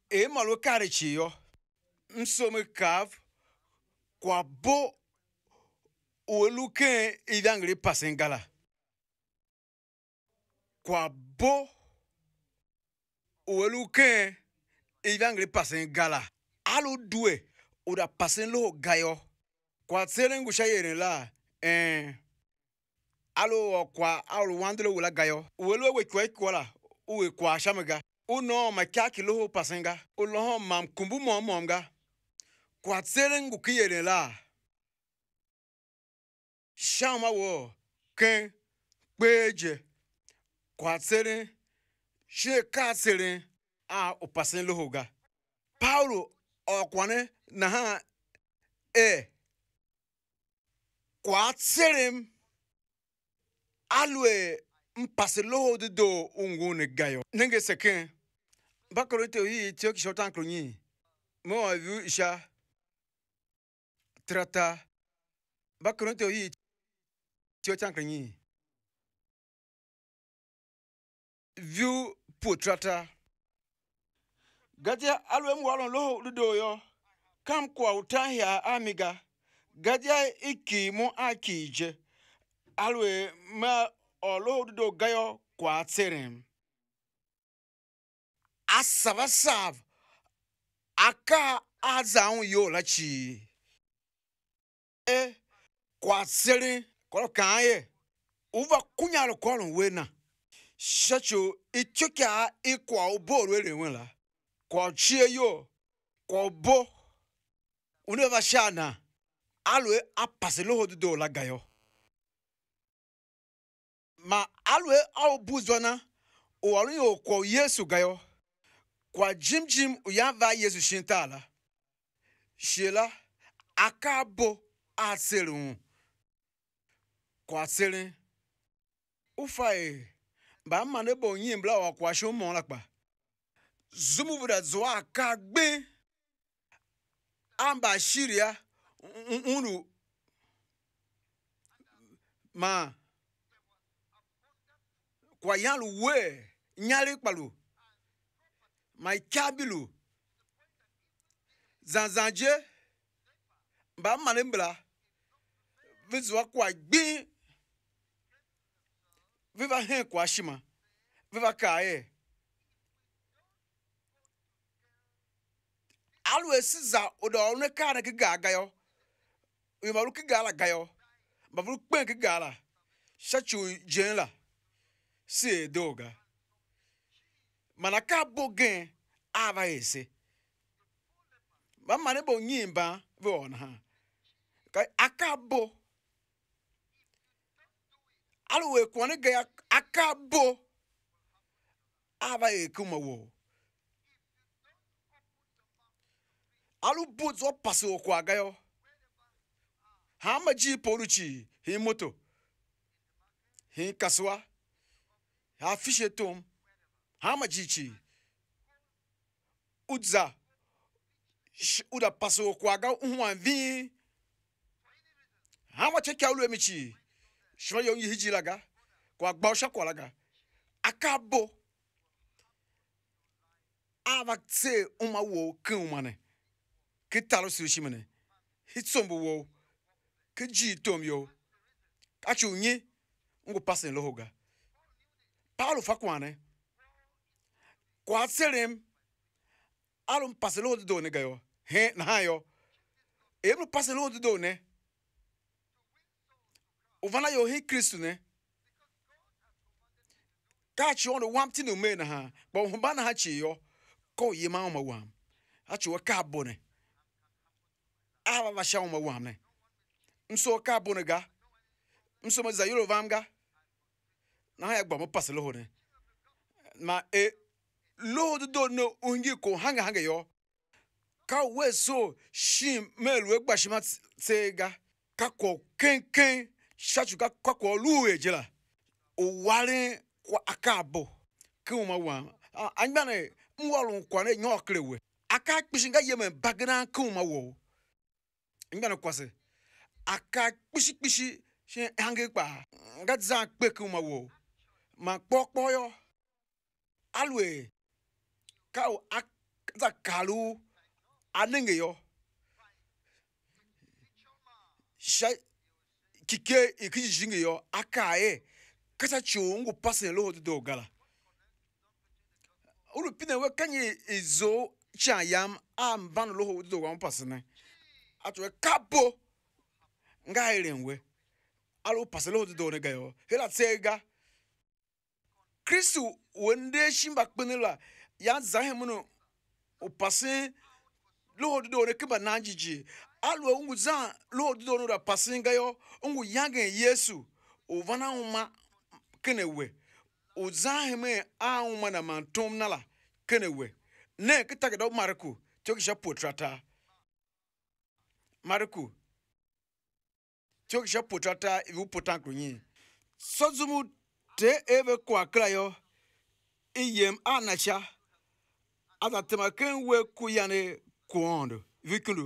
e malu kare chi yo nsome kav kwa bo oluke idangri pasengala Kwa bo, ou el ou ken, e pasen gala. Al ou dwe, ou pasen lo gayo. Kwa tseren gusha yeren la, en, al ou kwa, al ou wandele ou la gayo. Ou el ou we kwe kwa la, ou e kwa shamega. Ou ma kya lo pasen ga. Ou lon mam kumbu mom mom ga. Kwa tseren guki yeren la, shama wo, ken, kweje. kwatsere shekasere a upasin lohoga paulo ọkwane na ha e kwatsere m alue mpasi loho dido ungu ne gayo nenge seken ti hii tio kishotan klonyi mo vu isha trata bakorinto oyi ti tan klonyi view potrata gadia alwem walon loho ludoyo kam kwa utahia amiga gadia iki mo akije alwe ma oloho ludo gayo kwa atirem asavasav aka azanwu yo lachi e kwa atirem kolo kanye uva kunyalo kolon wena shacho ichuka ikwa obo rere nwela kwa chie yo kwa obo uneva shana alwe apaselo hododo la gayo ma alwe aobuzona uwalu yo kwa yesu gayo kwa jim jim uyava yesu shintala shela akabo aselun kwa selin ufae ba ma ne bo nyi bla wa kwa sho mo la kpa zumu buda zo aka gbe amba shiria unu ma kwa yalu we nyali kpalu ma kabilu zanzanje ba ma ne bla vizu akwa gbin viva hɛn kɔ ashima viva kaayɛ e. alu esi za oda ɔnu kaa na kiga agayɔ yomaru kiga ala gayɔ maburu kpɛn kiga ala shachu dzɛn si doga. oga mana kaa bo gɛn ava ese mama ne bo nyi ba vi ɔna ha ale wee kõɔ ne gɛɛ a kaa bo aa ba ee kõma wo ale bo zɔ pase o kõɔ gɛɛ haa ma gyii pɔlu kyii hii moto hii kasuwa haa fihye tom haa ma gyii kyii udza shi uda pase o kõɔ gɛɛ uhu wa vii haa ma kye kyɛ ulu emi kyii. srɔ̃ yewo nyi hidzi la ga ko agbawo sia ko la ga akabo ava tse uma wo ke uma ne ke talo si shi mene hitsombo wo ke ji tom yo achi unyi ngo pasen lo hoga paulo fa kwane kwa tselem alum pasen lo do ne ga yo he na ha yo ebru pasen lo do ne uvana yohi kristu ne kachi ono wamti no na ha ba humbana ha chi yo ko yima ma wam Ha wo ka bone aba ba sha ma wam ne mso ka bone ga Nso ma za yoro vam ga na ha ya gba mo paselo ho ne ma e lo do do no ungi ko hanga hanga yo ka we so shim melu e gba shima ga ka ko kenken shachuka kwakwa luwe jela oware kwa akabo kuma wa angbane mwalu kwa ne nyo klewe aka kpishinga yeme bagna kuma wo ngbane kwase aka kpishi kpishi shin hange kpa nga za kpe kuma wo ma kpokpo yo alwe ka o za kalu anenge yo shay kike ikiji jingi yo akaye kasa chungu pasene lo do gala ulu pine we kanyi izo cha yam amban lo do gwa pasene atwe kapo nga nwe alu pasene lo do ne gayo hela tsega kristu wende shimba la ya zahe muno upasin lo do ne kiba nanjiji alue ungu zã lo dodo ɖe pasinga yɔ ungu yange yesu wòvana ŋuma kene wɛ wòzã heme aŋuma na ma tom na la kene wɛ ne kita geɖe wo mariko tso kisɛ potrata mariko tso kisɛ potrata iwu potan klo nyi sɔzumu te ebe ko akra yɔ iyem anatsa atatema keŋ wɛ kuyane koɔndo vikindu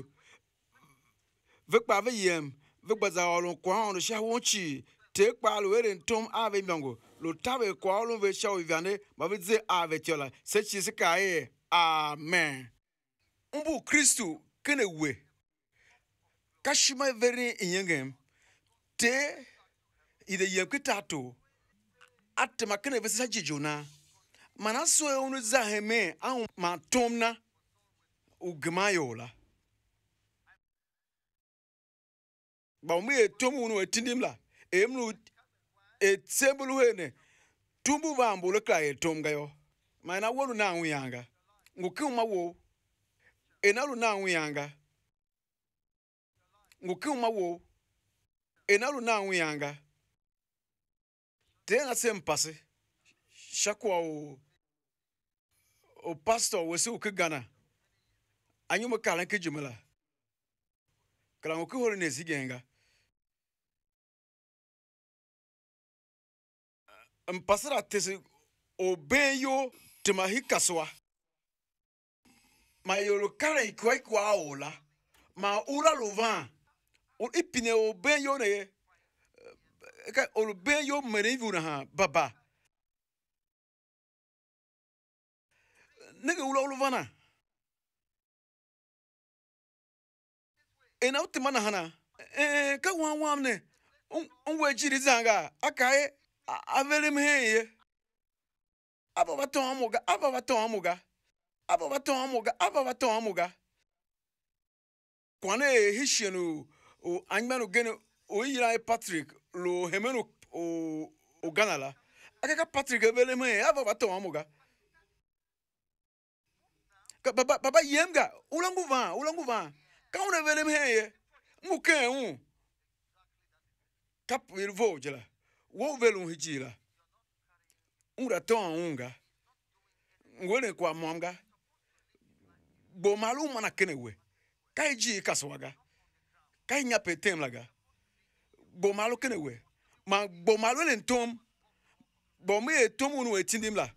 vikpa vi yem vigbaza ɔlun kɔn ɔnu sia wɔn tsi te kpa lo ere ntom ave miɔngo lo tabe kɔ ɔlun ve sia ovi ma vi dze ave tiɔ la se tsi sika e, ye amen. nbu kristu kene we kashima veri inyenge te ide yem kita to atema kene ve sisa jijo na mana so ye onu zaheme ahun ma tom na bamu ye tomu e nu etindim la emlu etsebulu hene tumbu bambu lekra ye tom gayo e na wonu na anwu yanga ngukiu wo enalu na anwu yanga ngukiu wo enalu na anwu yanga tena sempase shakwa o o pastor wesi ukigana anyuma kalan kijumla kalan ukihori nezigenga mpasara tesi oben yo temahi kasuwa ma yoro kara ikwa ikwa ola ma ura lovan ipine oben yo ne ka oben yo mere ivu na ha baba nege ula olovana ena ha na eh, eh ka wan wan ne onwe jiri zanga akaye avelim henye ababa tõ moga ababa tõ moga ababa tõ moga ababa tõ kwane hisienu o angbanu gene o yira e patrick lo hemenu o o ganala akaka patrick avelim henye ababa tõ baba baba yemga ulangu van ulangu van kauna avelim henye mukenwu kap il vojela wovela unhichila ungratoa unga ngone kwa mwamga bo malu mana kene we kai ji kaswaga kai nya petem laga bo malu kene we ma bo malu le ntom bo mi etom unu etindim la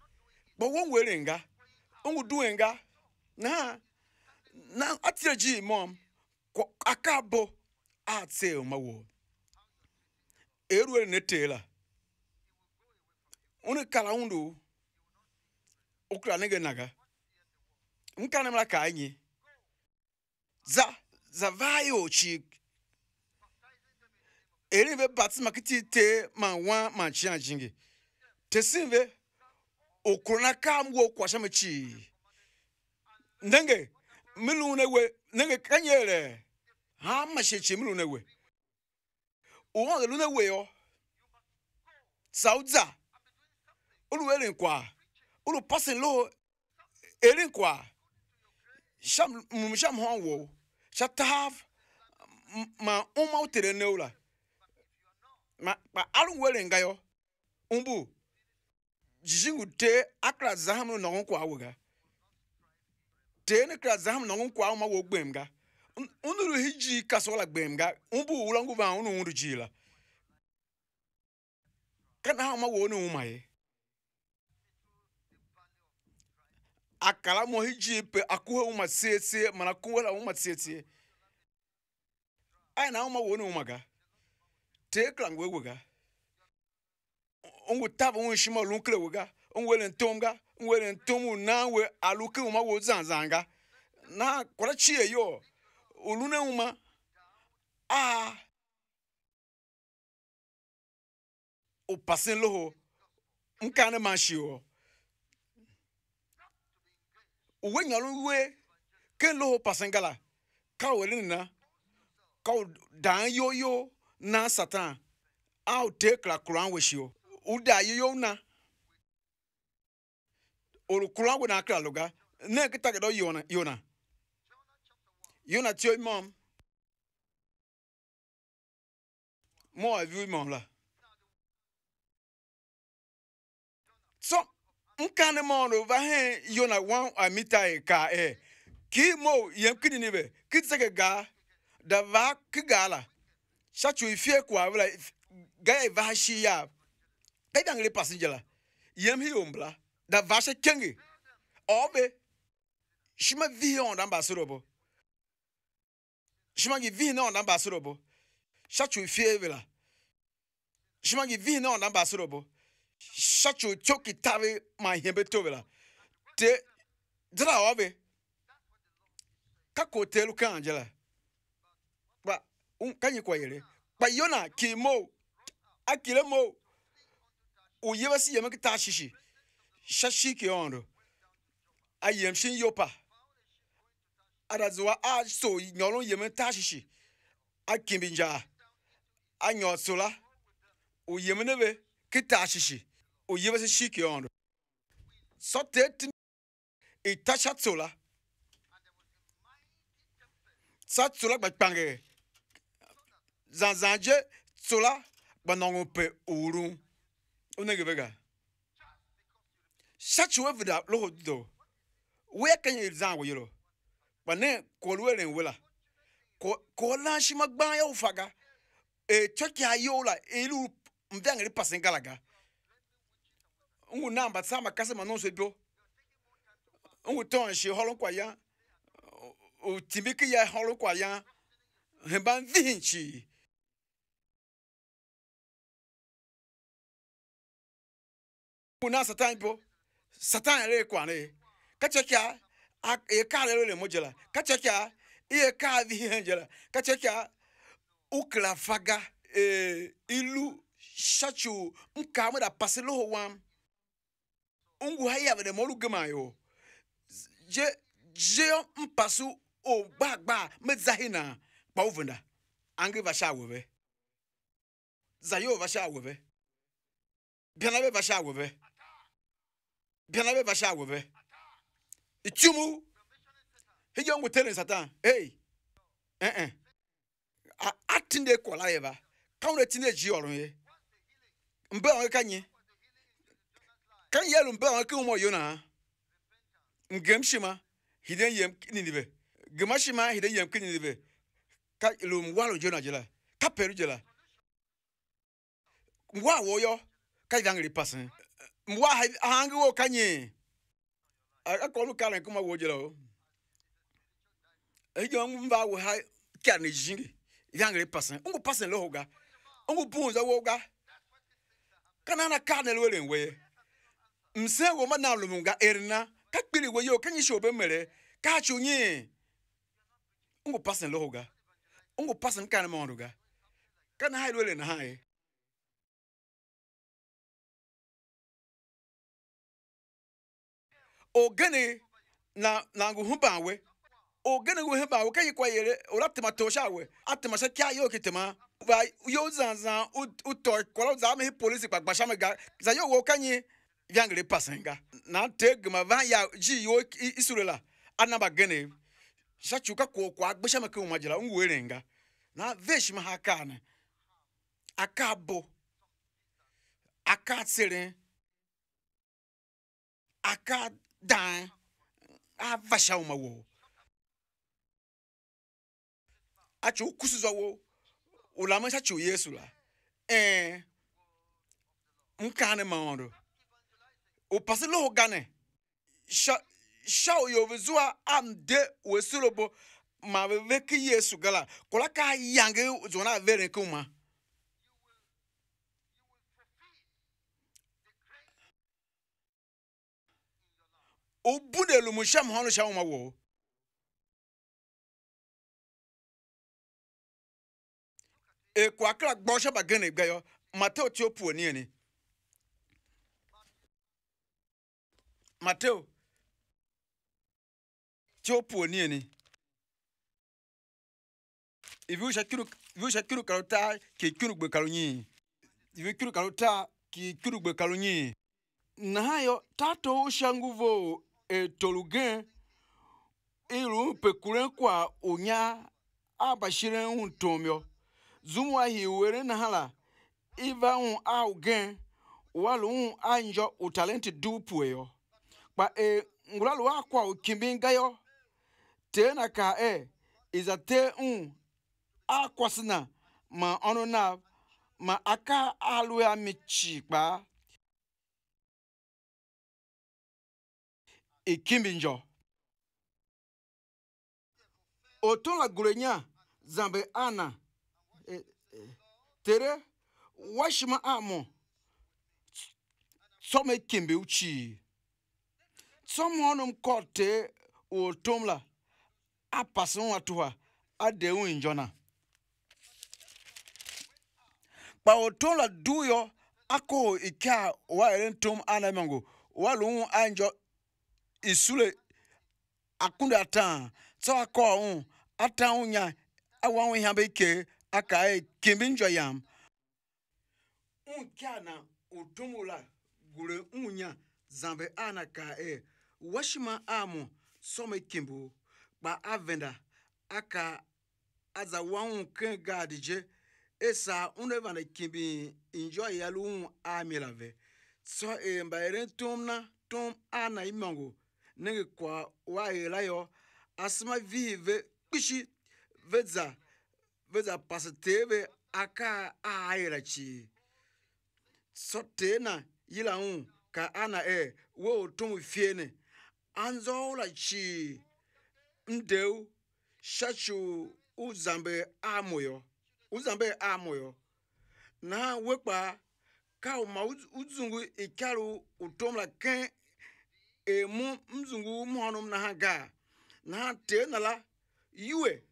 bo won were nga ongu du e nga na na atire ji mom akabo atse mawo eru ne tela unekala undo ukula nege naga mkane ka anyi za za vayo chi eri be batima kiti te ma wan ma chia jingi tesimbe na ka mwo kwasha mechi ndenge milune newe ndenge kanyere ha ma shechi newe uwe uwa lune we yo sauza uru eren kwa ulu pasin lo eren kwa sham mum sham wo sha mm, ma umma utere neula ma pa alu weren gayo umbu jiji te akra zaham no ngon kwa wuga te ne kra zaham no ngon kwa ma wo gbem ga unuru hiji kasola gbem ga umbu ba akala mohi jipe akuhe uma siesie mana kuwela uma siesie ai na uma wone uma ga tekla ngwe wega ungu tava un shima lunkle wega unwele ntomga unwele ntomu nawe aluke uma wo zanzanga na kola chie yo ulune uma a o pasen loho nkane manshi yo uwe nyalu we ken lo pasengala ka o na ka o dan na satan a o te kra kuran we shio u da yo yo na o kuran we na kra loga ne kita ke yona yona yona tio mom mo avi mom la so nkane mono va he yona wan amita e ka e ki mo yem kini ni be ki tse ga da va ki la sha chu ifie ga e va shi ya ka e dang le la yem hi ombla da va she kengi obe shima vi on na on da mba bo sha shacho choki tabe ma hembe tobela te dra obe ka ko telu angela ba um kanyi kwa yele ba yona ki mo akile mo o yeba si yema ki ta shashi ki ondo a shin yopa adazwa a so nyolon yema ta a akimbinja a sola o yema nebe ki oye bese shiki ondo soteti itasha tsola sa tsola gba kpange zanzanje tsola gba nongo pe uru onege bega shachi we vida loho do we kenye zan we yoro gba ne kolwele wela ko ko lanshi magba ya ufaga e chokia yola elu mvangeli pasengalaga ngu namba tsama kasa ma so bio ngu ton shi holo kwa ya o timiki ya holo kwa ya hemba vinchi ngu na satan bio satan le kwa ne kacha kya e ka le le mojela kacha kya e ka vi henjela kya ukla faga eh, ilu shachu nkamu da pasiloho wam unguhaya vede molu gemayo je je mpasu o gba gba medzahina kpa uvenda ange vasha webe zayo vasha webe bianabe vasha webe bianabe vasha webe ichumu hiyo ngutele satan hey eh eh atinde kola yeba kaunetine ji orun ye mbe on kanye kan yɛlum bɛ ŋa kin mɔ yona ngem shima hiden yem ninibe gema shima hiden yem kin ninibe ka lum walo jona jela ka peru jela mwa woyo ka idangri pasin eh. mwa hangi wo kanye akɔlu kala kuma wo jela o ejo mba wo ha kya ne jingi idangri pasin ungu pasin e, lo hoga ka bunza woga kana na kana lwele nwe mse woma na lumunga erina kakpili weyo kanyi shobe mele kachu nyi ungu pasen lohoga ungu pasen kana monduga kana hai lwele na hai ogene na nangu humbawe ogene gu humbawe kanyi kwa yele olatima toshawe atima shakia yo kitima ba yo zanzan utoy kola zame hi polisi kwa gbashame ga za yo wo kanyi yangre pasenga na te va ya ji yo isurela anaba gene shachu ka ko kwa gbesha maka umma jira ngwerenga na vesh ma hakane akabo akatsere akadan avasha umma wo achu kusuzo wo ulama shachu yesu la eh nkane maondo upasi luhu gani sha shau yovizuwa de wesulobo ma be ve yesu gala kola ka yange zona vere kuma ubude lumusham hono shawo mawo e kwa kra gbon shaba gene gbayo mateo ti o pu oni ni mateo tí ó ni ivi usha kyuru kalo ki kyuru gbe kalo ivi kyuru kalo ki kyuru gbe kalo na hayo tato usha nguvo ilu e e kwa unya abashire zumu ahi were na hala iva un augen walu un anjo utalenti dupueyo kpa e eh, ngulal wa kwa ukimbi ngayo na ka e iza te un mm, akwasina ma ọnụ na ma aka alụ ya michi kpa ikimbi njọ otu la gurenya zambe ana e, e, tere washima amo some kimbi uchi tsɔmɔnum kɔ te o tom la a pasi wa tu wa a de o njɔna kpa o tom la du yɔ a ko o e a wa yɛrɛ e tom a na mɛngo wa lu ŋu a njɔ isule e a kun da tan tsɔ a kɔ ŋu a tan ŋu nya a wa ŋu hɛn bɛ ke a ka ye kembi njɔ yam ŋu ke na o tom o la gure ŋu nya zan bɛ a ka ye. wasima amu some kimbu kpa avenda aka aza wanwu kẽ gaadi je esa ũn da vãna kĩbi n yao yɛl wũ aami la vɛ sõ e n ba yɩr n tʋʋmna tʋʋm aana y mango ning koa waa yeela yao a sẽma viisi ve kpishi ve za ve za pas teebe a ka a a yeela cii sõ teena yɩla wũ ka ana e woo tʋm fiene anzo la chi ndeu shachu uzambe amoyo uzambe amoyo na wekpa ka ma uzungu ikaru utom la ken emu mzungu muhanum na ha ga na ha te na la yiwe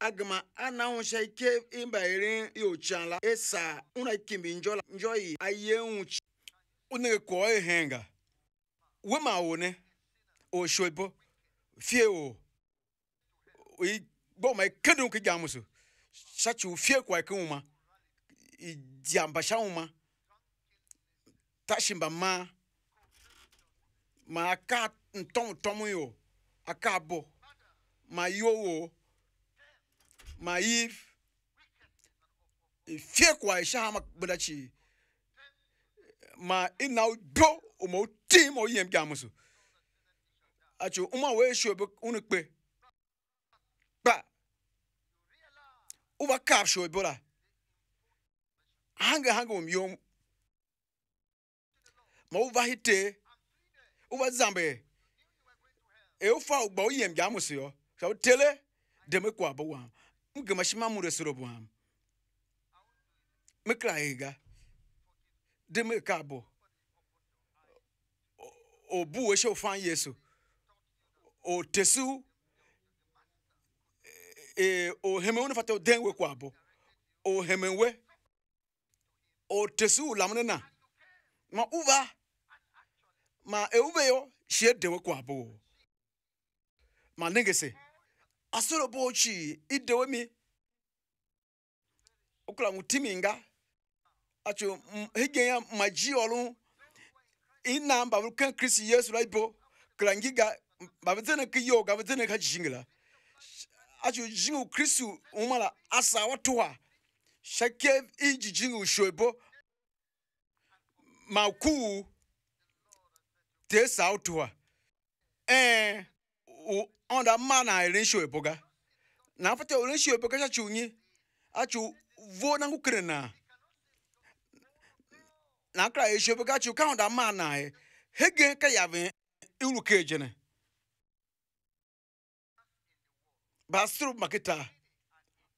agama anahụcha ike ịbanyere ya ochala Esa, ụra kimbi njọ yi aye nwuchi ụnụ kụọ ihe e nga wema wone Oshoibo, Fieo, we bought my canoe Kigamusu, such you fear Quakuma, Jambashauma, Tashimba ma, ma cat and ma Tomoyo, a cabo, my yo, my Eve, fear Quashama Budachi, ma inau do, or more team or yam Gamusu. achu uma we shu be unu um kpe ba uba kap shu bola hanga hanga um yom ma uba hite uba zambe e ufa ugba uyem jamu sio so tele deme kwa bo wa mgema shima mu resoro bo am mekra ega deme kabo obu we shu fan yesu otesu tesu e, e o hemenwe nufata o denwe kwa bo o hemenwe o na ma uva ma euve yo shie dewe kwa bo ma nengese asoro bo chi idewe mi okula ngutiminga acho ya maji olu ina mbavu kan kristi yesu laibo ngiga. ba bitsene ke yo ga bitsene kha jingla a tshi jingu kristu umala asa wa tuwa shake inji jingu shoibo maku te sa tuwa eh u onda mana rin shoibo ga na fata rin shoibo ga tshi unyi a tshi vo na ku krena na kra shoibo ga tshi ka onda mana he hege ka yavin ilu kejene basuru makita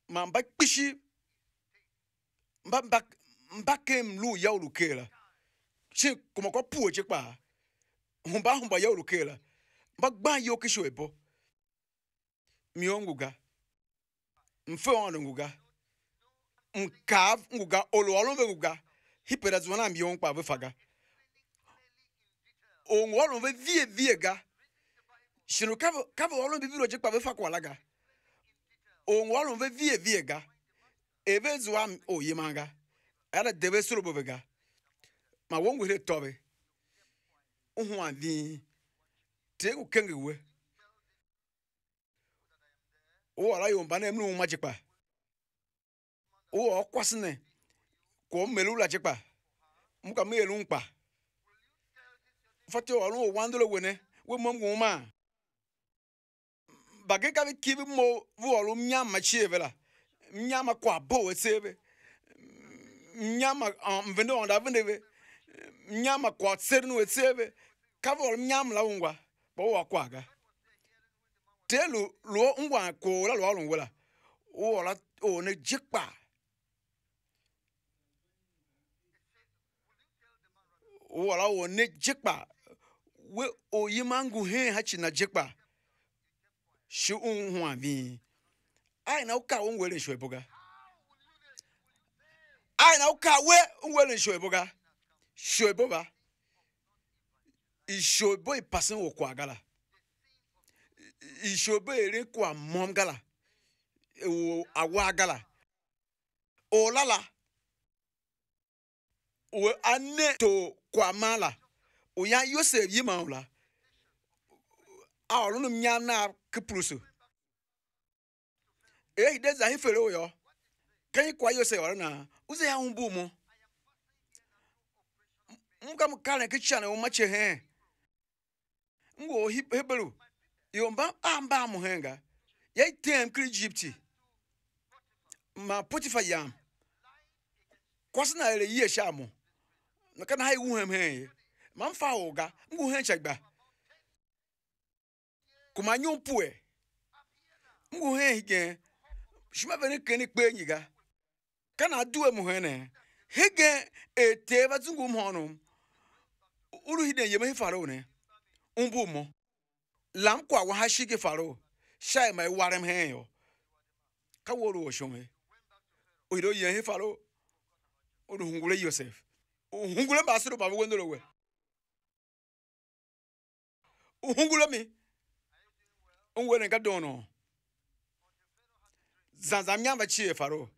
ma mba kpishi mba mba mba kem lu ya ulu kela shi kuma kwa puwe che kwa humba humba ya ulu kela mba gba yo kisho ebo onguga, mfe wano nguga nkav nguga olo walombe nguga hipera zwana mion kwa vefaga ongo walombe vie vie ga shinu kavo kavo walombe bilo che kwa vefa kwa laga onwalo ve vie vie ga eve zuwa o yimanga ara debe surubo ga ma wongu hire tobe uhu andi tegu kenge we o ara yomba na emnu jikpa o okwasne ko melu la jipa muka melu nkpa fati ọrụ ụwa ndụlọ wene we mọ ngwụ ba bage ka kibi mo vuolu mnyama chivela mnyama kwa bo sebe mnyama uh, mvende onda vende ve mnyama kwa tsernu sebe ka vuolu mnyama la ungwa bo wa kwaga telu lo ungwa ko la lo lungwela o la o ne jikpa o la o ne jikpa we o yimangu he hachi na jikpa shi unhwa vi ai na uka unwele nshwe boga ai na uka we unwele nshwe boga shwe boga ishwe boy pasin wo kwa gala ishwe boy re kwa mom gala wo awa gala olala wo ane to kwa mala o ya yosef yima ola a ọlụnụ mmịa na kiprusu eyi e, de zahi fere wo yɔ kenyi kɔ ayi ose na uze ya ŋu bu mu mu ka mu ka ne ke tsia ne wo ma tse hɛ ŋu wo hebelu tem kiri ma potifa yam kwasi na yɛrɛ yie hyɛ amu na kana ha yi wu hɛm ma kumanyu pue mgu he hige shima vene keni kpe nyiga kana duwe muhene hige ete vatsungu mhono ulu hide yeme hi faro ne umbu mo lam kwa wa hashige faro shai mai warem he yo ka wolu wo shonge oiro ye hi faro ulu hungule yosef hungule basiro babu wendolo we hungule mi unguwere nga dono zanza myamba chie faro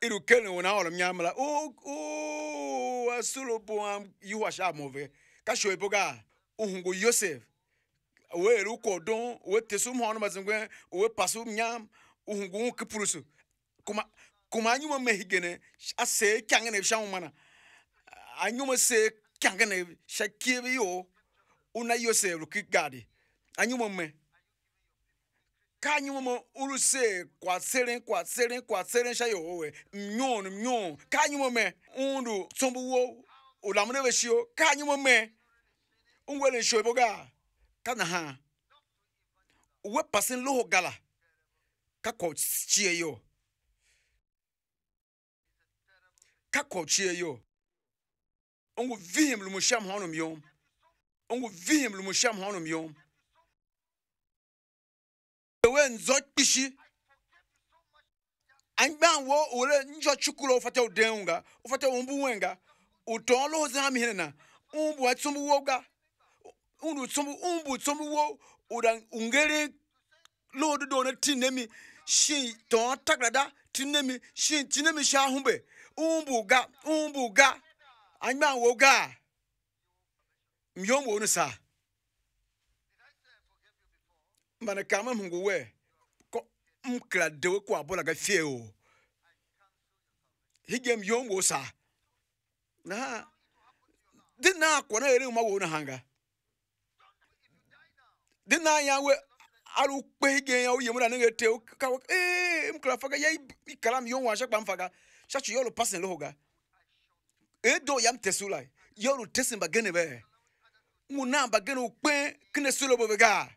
iru kele wona ola myamla o o asulo yu wa sha move ka shoepo ga uhungu yosef we ru kodon we tesu mwano mazingwe we pasu myam uhungu kipurusu kuma kuma anyuma mehigene ase kyangene umana anyuma se kyangene shakiri yo una yosef rukigadi anyuma mehigene kanyi momo uruse kwa seren kwa sha yowe mnyon mnyon kanyi me undu tsombu wo ulamune beshiyo kanyi mome ungwele nsho boga kana ha uwe pasin loho gala kakwa chie yo kakwa chie yo ungu vihim lumusham honum yom ungu vihim lumusham honum yom wole nzɔ kpisi anyigba wo wole ŋutsɔ tsuku le wofate wo ɖe ŋu ga wofate hena ŋbu atsumbu wo ga tsumbu ŋbu tsumbu wo woɖa ŋgere le wo ɖoɖo ne ti ne mi si tɔ takla da ti ga ŋbu ga anyigba wo ga miɔ ŋbu mbana kama ŋu wo mkra dewe kwa abola ga fie o higem yom wo sa na ha di na akwa na ere ma wo na hanga di na ya we alu pe higem ya uyemu na nge te ka eh mkra faga ya ikalam yom wa sha kpam faga sha chu yolo pasen lo hoga edo yam tesula yolo tesin ba gene be mu na ba gene ukpe kne sulo bo be ga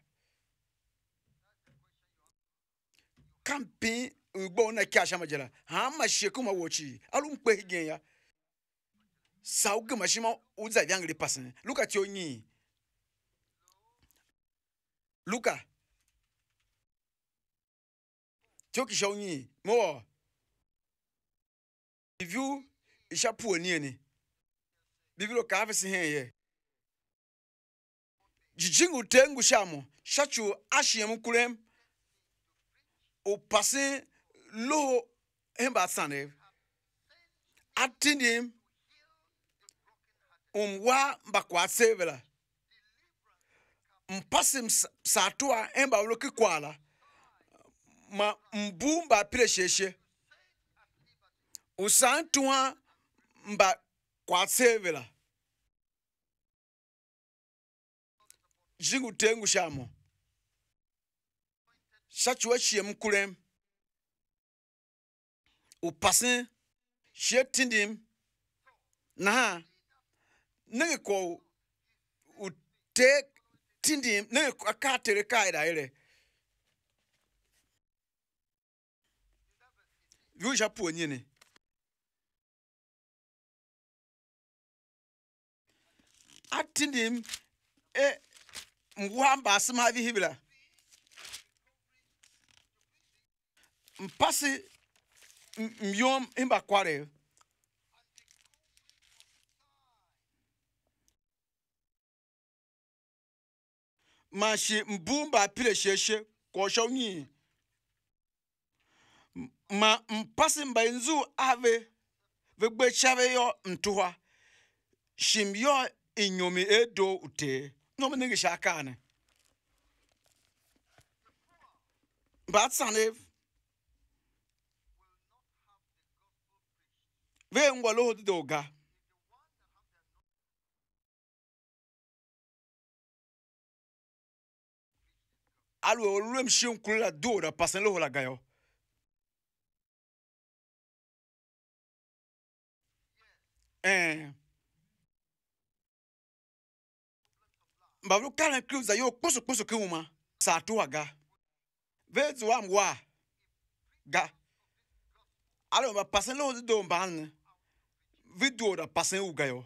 kampi ugbo e, na kasha majala ha ma sheku ma wochi alum kwe higen ya sau gma shima uza vyangli pasen luka tio nyi luka tio kisha nyi mo bivu isha e puo ni ni bivu lo kafisi hen ye jijingu tengu shamo shachu ashiyemu kulem opasin lo hemba sanev atinim umwa kwa sevela mpasi satua emba uloki kwala ma mbu mba pire sheshe usantua mba kwa sevela jingu tengu shamo saturation kulem upasin she tindim na ha nege ko u te tindim nege ko aka tere kai da ile yu japu nyini atindim e mguhamba asima hivi hibila mpasi myom imbakware e mbu mba pile sheshe kosha unyi ma mpasi mbainzu ave vegbechave yo ntuwa shim yo inyomi edo ute nomi ningi shakane mbatsane Vee ngwalo ho tete oga alwe olwe shi nkulu la do da pasen lo ho la gayo eh mbavlo kala nkulu za yo kposo kposo ke sa to aga ga alo e ba pasen lo ho do ban video da pasen ugayo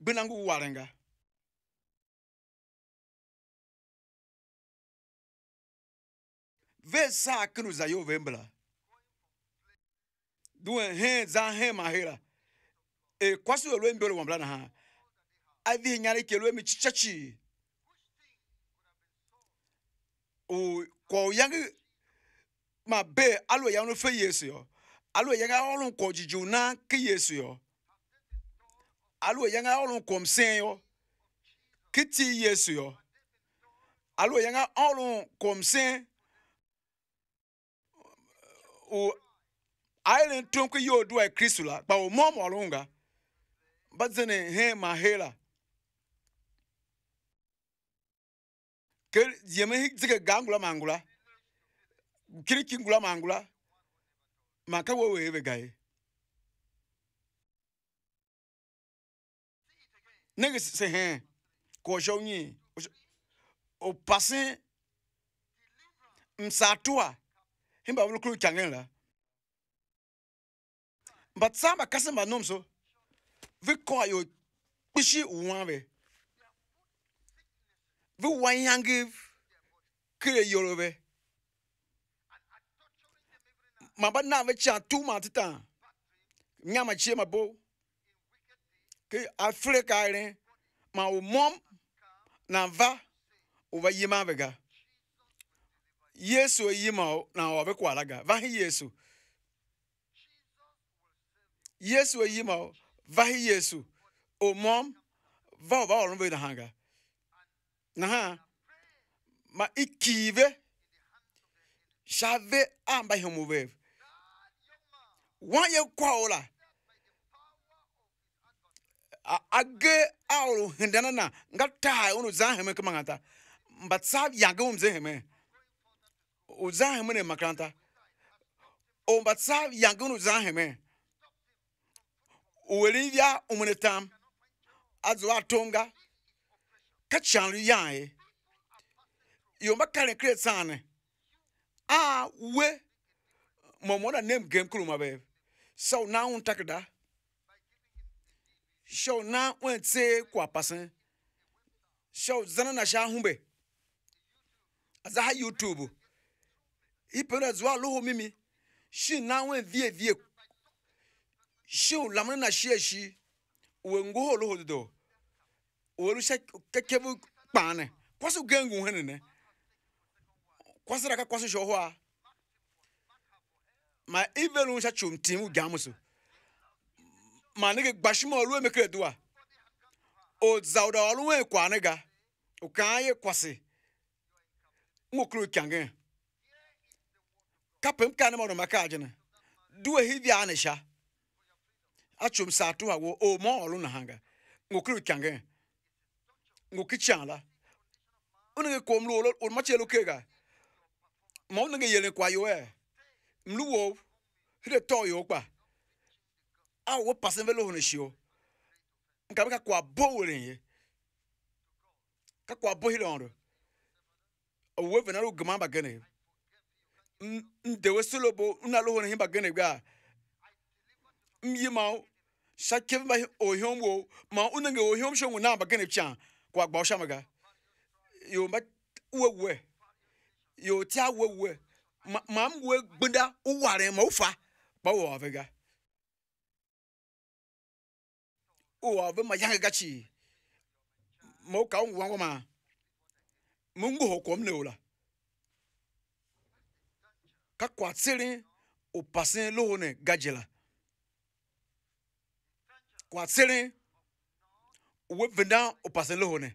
binangu warenga ve sa kinu za yo vembla duwe he za he mahera e kwasu elwe mbele wambla na ha adhi nyari kelwe mi chichachi o kwa yangi ma be alwe yanu fe yesu yo alo yanga olon ko jiju na ki yesu yo alo yanga olon kom sen yo kiti yesu yo alo yanga olon kom sen o ailen tonko yo do e kristu la pa o mom olonga bazene he mahela ke yeme hik zike gangula mangula kiriki ngula mangula Maka wewe ewe gaye. Negi se hen, kwa jounye, ou pasen msa tuwa, him ba vloklou chan gen la. Mba tsa mba kase mba nom so, vi kwa yo, vishi ou anve, vi wanyangiv, kile yolove, maba na ve chan tu ma tita nya ma che ma bo ke afrika ma wo mom na va o va yima vega yesu yima na o ve kwala ga va yesu yesu yima va yesu o mom va o va o ve na hanga na ha ma ikive shave amba himuve woayɛ kwawo la age awro hindana na nga taa unu za heme kama ngata mbatsa yage umze heme uza heme ne makranta o mbatsa yage unu za heme uwelivya umune tam azo atonga kachanlu yae yo makare kre sane a uwe ma na we momona nkuru ma kuruma bebe sau na un takda sau na un tse kwa pasan sau zana na sha humbe azaha youtube ipena zwa mimi shi na un vie vie shi lamana na shi shi wengu ho loho do wolu sha kekebu kpane kwasu gengu hene ne kwasira ka kwasu shohwa ma ibe lu sha chum tim gamusu ma ne gbashima olu me kredua ah. o zawda olu e kwa ne ga o kan ye kwase mo kru kyange kapem kan mo ma ka ajene duwe hivi anisha achum sa tu awo o mo olu na hanga mo kru kyange mo kichala unenge komlu olu o ma ga kega ma unenge yele kwa yo eh mluwo hide tɔ ya okpa a wo pase vele wo ne siwo nka be kakɔ abo wo le ye kakɔ hile na lo gema ba gene ndewe solobo nna lo wo hin ba gene gbea ma wo ba wo ma wo yo yo tia ma m wee gbeda ụwarị ma ụfa bawa vega ụwa ve ma yaga gachi ma ụka ngwa ngwa ma mun ngwo ko m leola ka kwa tsiri o pasin lo ne gajela kwa tsiri we venda o pasin lo ne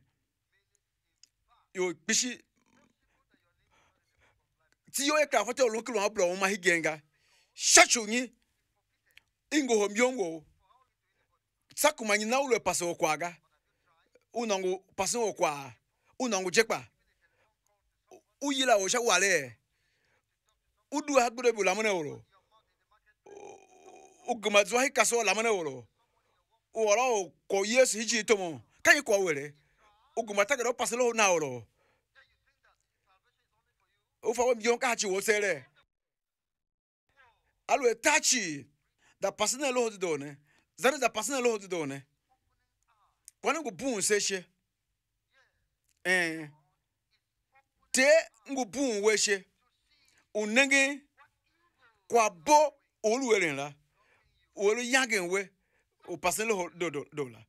yo bishi ti yo ekra fata olon kilo abro o mahigenga shachunyi ingo ho myongo sakuma nyina ulo pase okwaga unango pase okwa unango jekpa uyila osha wale udu hagbere bu lamane oro ugumadzu hi kaso lamane oro oro ko yesu hiji tomo kai ko were ugumata gero pase lo na oro Ufa mi yonka hachi wotere. Alwe etachi Da pasina lo hodi done. Zane da pasina lo hodi done. Kwane ngu bun seche. Eh. Te ngu bun weche. Unenge kwa bo oluweren la. Olu yangen we. O pasina lo hodi do do la.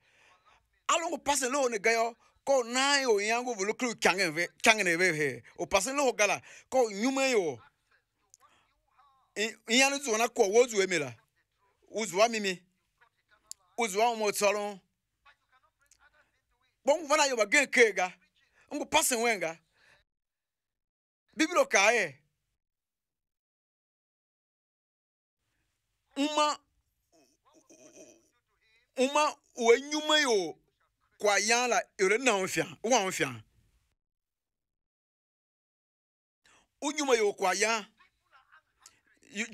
Alongo pasina lo ne gayo. ko na yo yango bulu kru kangen ve kangen ve he o pasen lo gala ko nyume yo iyanu zo na ko wozu emela uzuwa mimi uzuwa mo tsolon bon vana yo bagen kega ngo pasen wenga bibilo kae uma uma o enyuma yo kwa yan la yore e na wɔn fia wɔn wɔn fia unyuma yo kwa yan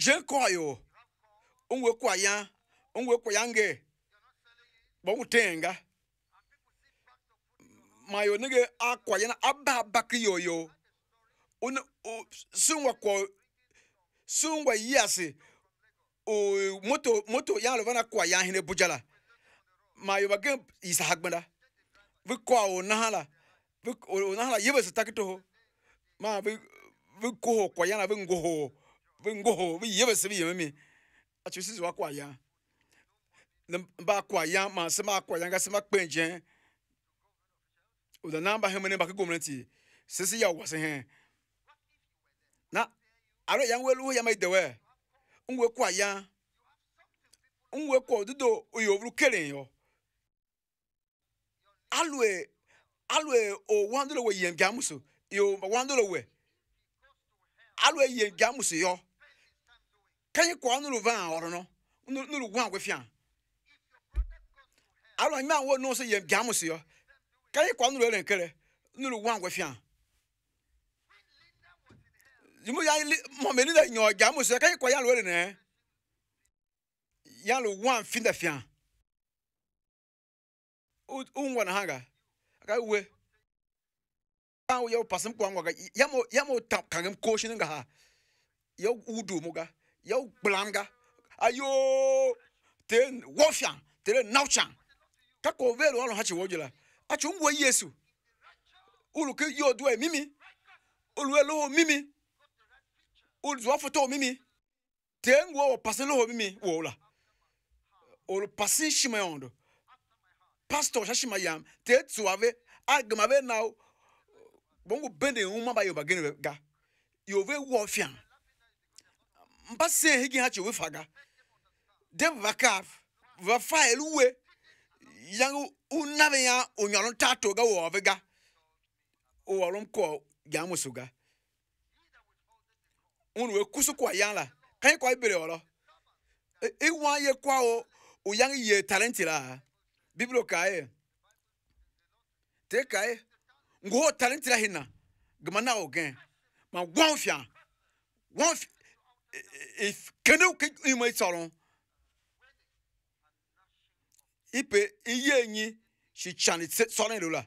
jen kwa yo unwe kwa yan unwe kwa yange ba utenga mayo nige akwa yana abba abaki yo yo un sunwa kwa sunwa yasi o moto moto yan lo ya kwa yan bujala mayoba gen isa hagbenda vi koa o naha la vi o naha la ye be se taki toho ma vi vi koho kwa yana vi ngoho vi ngoho vi ye be se vi yeme mi achu sisi wa kwa ya ba kwa ya ma se ma kwa ya nga se ma kpenje o da namba hemene ba ke gomnati sisi ya wase hen na are ya nwelu ya mai dewe ngwe kwa ya ngwe kwa dudo oyo vru kelen yo alu ye o wandolo we wo gamuso yo wandolo we alu ye yen gamuso yo kanyi kwa nulu van oro no nulu wan kwe fian alu anyima wo no se yen gamuso yo kanyi kwa nulu ele nkele nulu wan kwe fian jimu ya mɔmɛni de nyɔ gamuso kanyi kwa yalu ele ne yalu wan fin de fian. ungwa na hanga aka uwe. awu yo pasim kwa ngwa yamo yamo tap kangem koshin nga ha yo udu muga yo blanga, ayo ten wofyan ten nauchan kako velo walo hachi wojila achi umwe yesu ulu ke yo duwe mimi ulu elo mimi ulu zwa foto mimi ten wo pasen lo mimi wola. la ulu pasen shimayondo pastor shashima yam te tsuave agamave now bongo bende uma ba yoba gene ga yove wofian mba se higi ha chewe faga dem vakav va file we yangu unave ya tato ga wo vega o walon ko yamusuga unu we kusu kwa yanla kan kwa ibere oro e, e ye kwa o o yang ye la bibliokaye kae, ngo ho talent la hina gma na ogen ma gwon fia gwon if e, e, e, kenu ke imo itsalon ipe iye nyi shi chani solen lola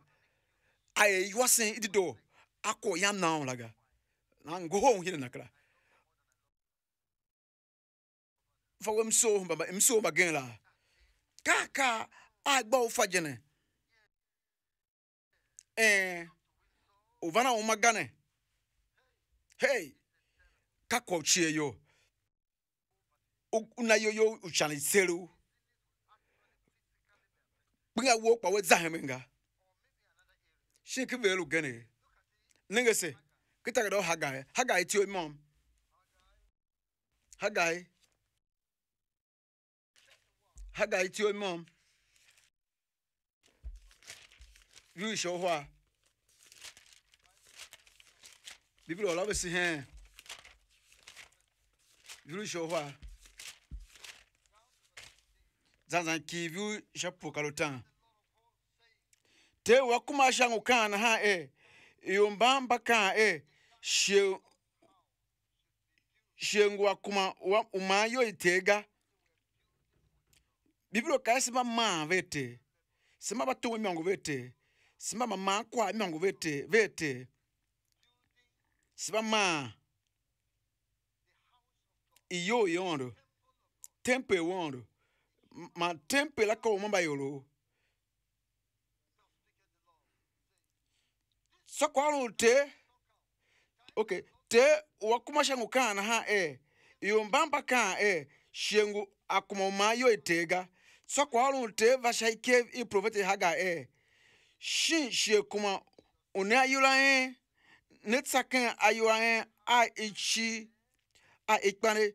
aye ywasin idido akọ yam na on laga na ngo ho hina nakra fawem so mbamba imso magenla kaka agba ufajene eh uvana umagane hey kakochie yo una yoyo uchani seru pinga wo kwa wezahemenga shinki velu gene nengese kitagado hagai hagai tiyo ha hagai hagai tiyo mom rule hyɛ hɔ a bibiri ɔla bɛsi hɛn rule hyɛ hɔ a zanzan kii rule hyɛ pokalotan te wa kuma shangu kan na ha e yomba mbaka e she shengu akuma wa umayo itega bibiro kasi ma ma vete sema bato myango vete simama makwa mimango vete vete ma iyo yondo tempe wondo ma tempo elakawo mamba yolo sokwalo te okay te wakuma shangu kana ha e eh. yombamba ka e eh. shengu akuma mayo etega sokwalo te vashaike profete haga e shin shi kuma une ayola ne tsakan ayola a ichi a e ikpare e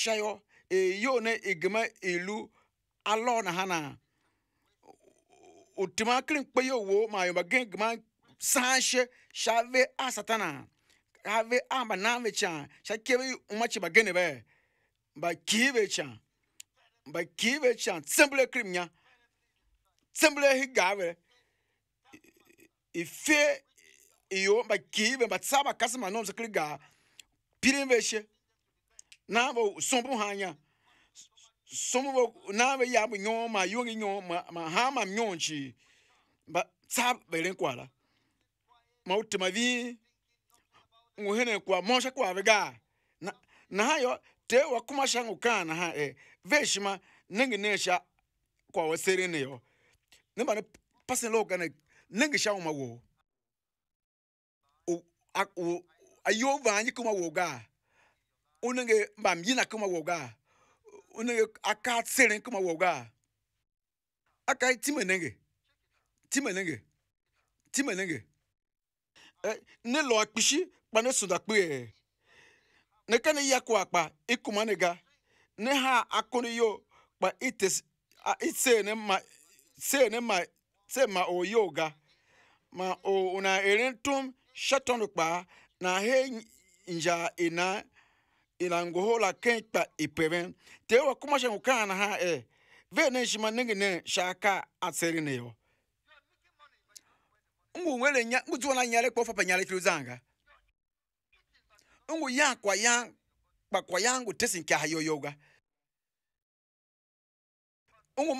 shayo eyo ne igma e ilu alo na hana utima krin kpe yo wo ma yo bagen gma sanshe shave a satana have a manave cha shakebe umachi bagene be ba kibe cha ba kibe cha simple krimnya simple higave ife iyo bakibe batsaba kasima nomse kiliga pilimveshe nabo sombu hanya somubo nabe yabo nyoma yongi nyoma mahama myonchi ba tsab belen kwala mauti mavi nguhene kwa mosha kwa vega na, na hayo te wakuma shangu kana ha e eh, veshima nengi nesha kwa wasere neyo nimba ne pasen loka ne ningisha uma wo o a o ayo vanyi kuma wo ga unenge bamyina kuma wo ga unenge akatsere kuma wo ga akai timenenge timenenge timenenge ne e, lɔ akpisi kpa ne sodakpe yɛ ne ka ne ya ko akpa ikuma ne ga ne hã akɔ ne yio kpa ite a ise ne ma se ne ma sema oyoga ma o una erentum shaton kpa na he nja ina ina ngohola kenkpa ipeven te wa kuma na ha e ve ne shima shaka atseri ne yo ngu wele nya ngu tuona nyale kwa fapa ngu ya kwa ya kwa nke yoga ngu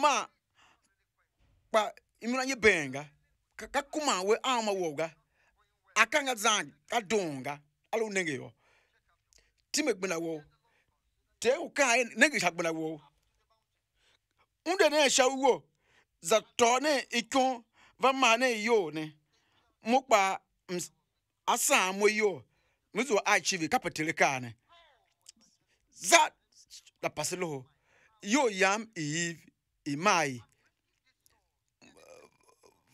imulanye benga kakumawe ama woga akanga zangi kadonga ali unengeyo time gbena wo te ukaye nenge shagbena wo unde ne shawuo za tone ikon va mane yo ne mukpa asa amwe yo muzo achivi kapatele kane za la paselo yo yam iiv imai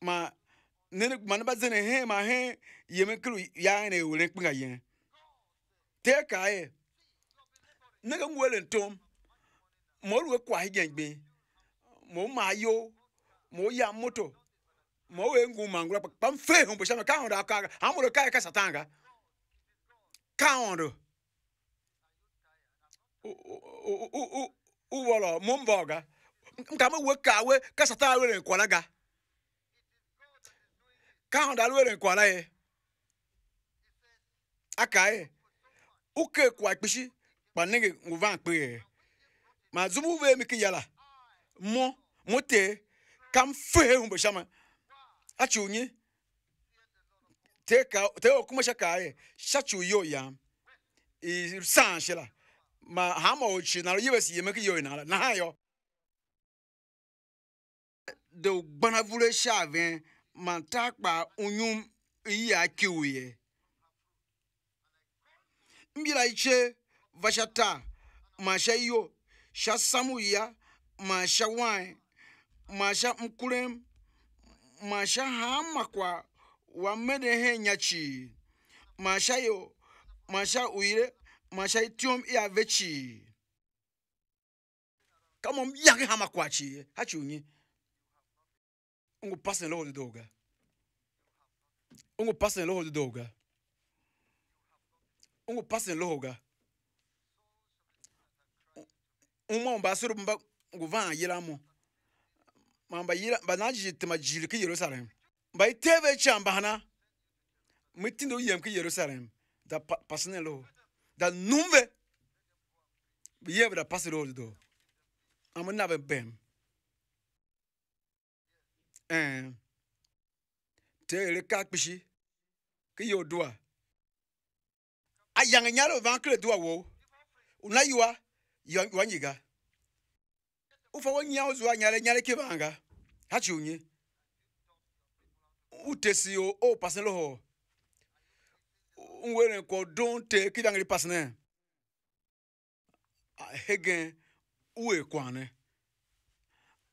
ma nene ma ne ba zene he ma he ye ya ne wure kpinga ye te ka ye ne ga ngwele ntom mo ru kwa hi gengbe mo ma yo mo ya moto mo we ngu pa mfe bo ka da ka ha mo ka ka satanga ka we ka ga kahonda aluwele kwa la ye akaye uke kwa ikpishi panenge nguva nkpe ma zubu ve mi kiyala mo mote kam fe humbe shama achu nyi te ka te okuma shaka ye shachu yo ya i san shela ma hama ochi na yebesi yemeki yo na na ha yo de gbanavule shavin Ma kpa unyum iya kiuye mbira iche ma sha iyo sha samuya masha wai masha mkulem masha hamakwa wamedehe nyachi masha yo masha uire sha itiom iya vechi kama miyake ha chi unyi unguphasele logo duduka unguphasele logo duduka unguphasele loga uma umbasiro mba nguvana yiramo mamba yira banajije temajile ki Yerusalem bayitebe chambana mitindo yem ki Yerusalem da pasne lo da numbe yebe da pasiro do amana bem tere ka kpishi ki yo dua ayang nyaro van kre dua wo una yuwa yuwa nyiga ufa wo nyawo zuwa nyare nyare ke banga hachi unye utesi o o pasen loho nwere ko don te kidangri pasne hegen uwe kwane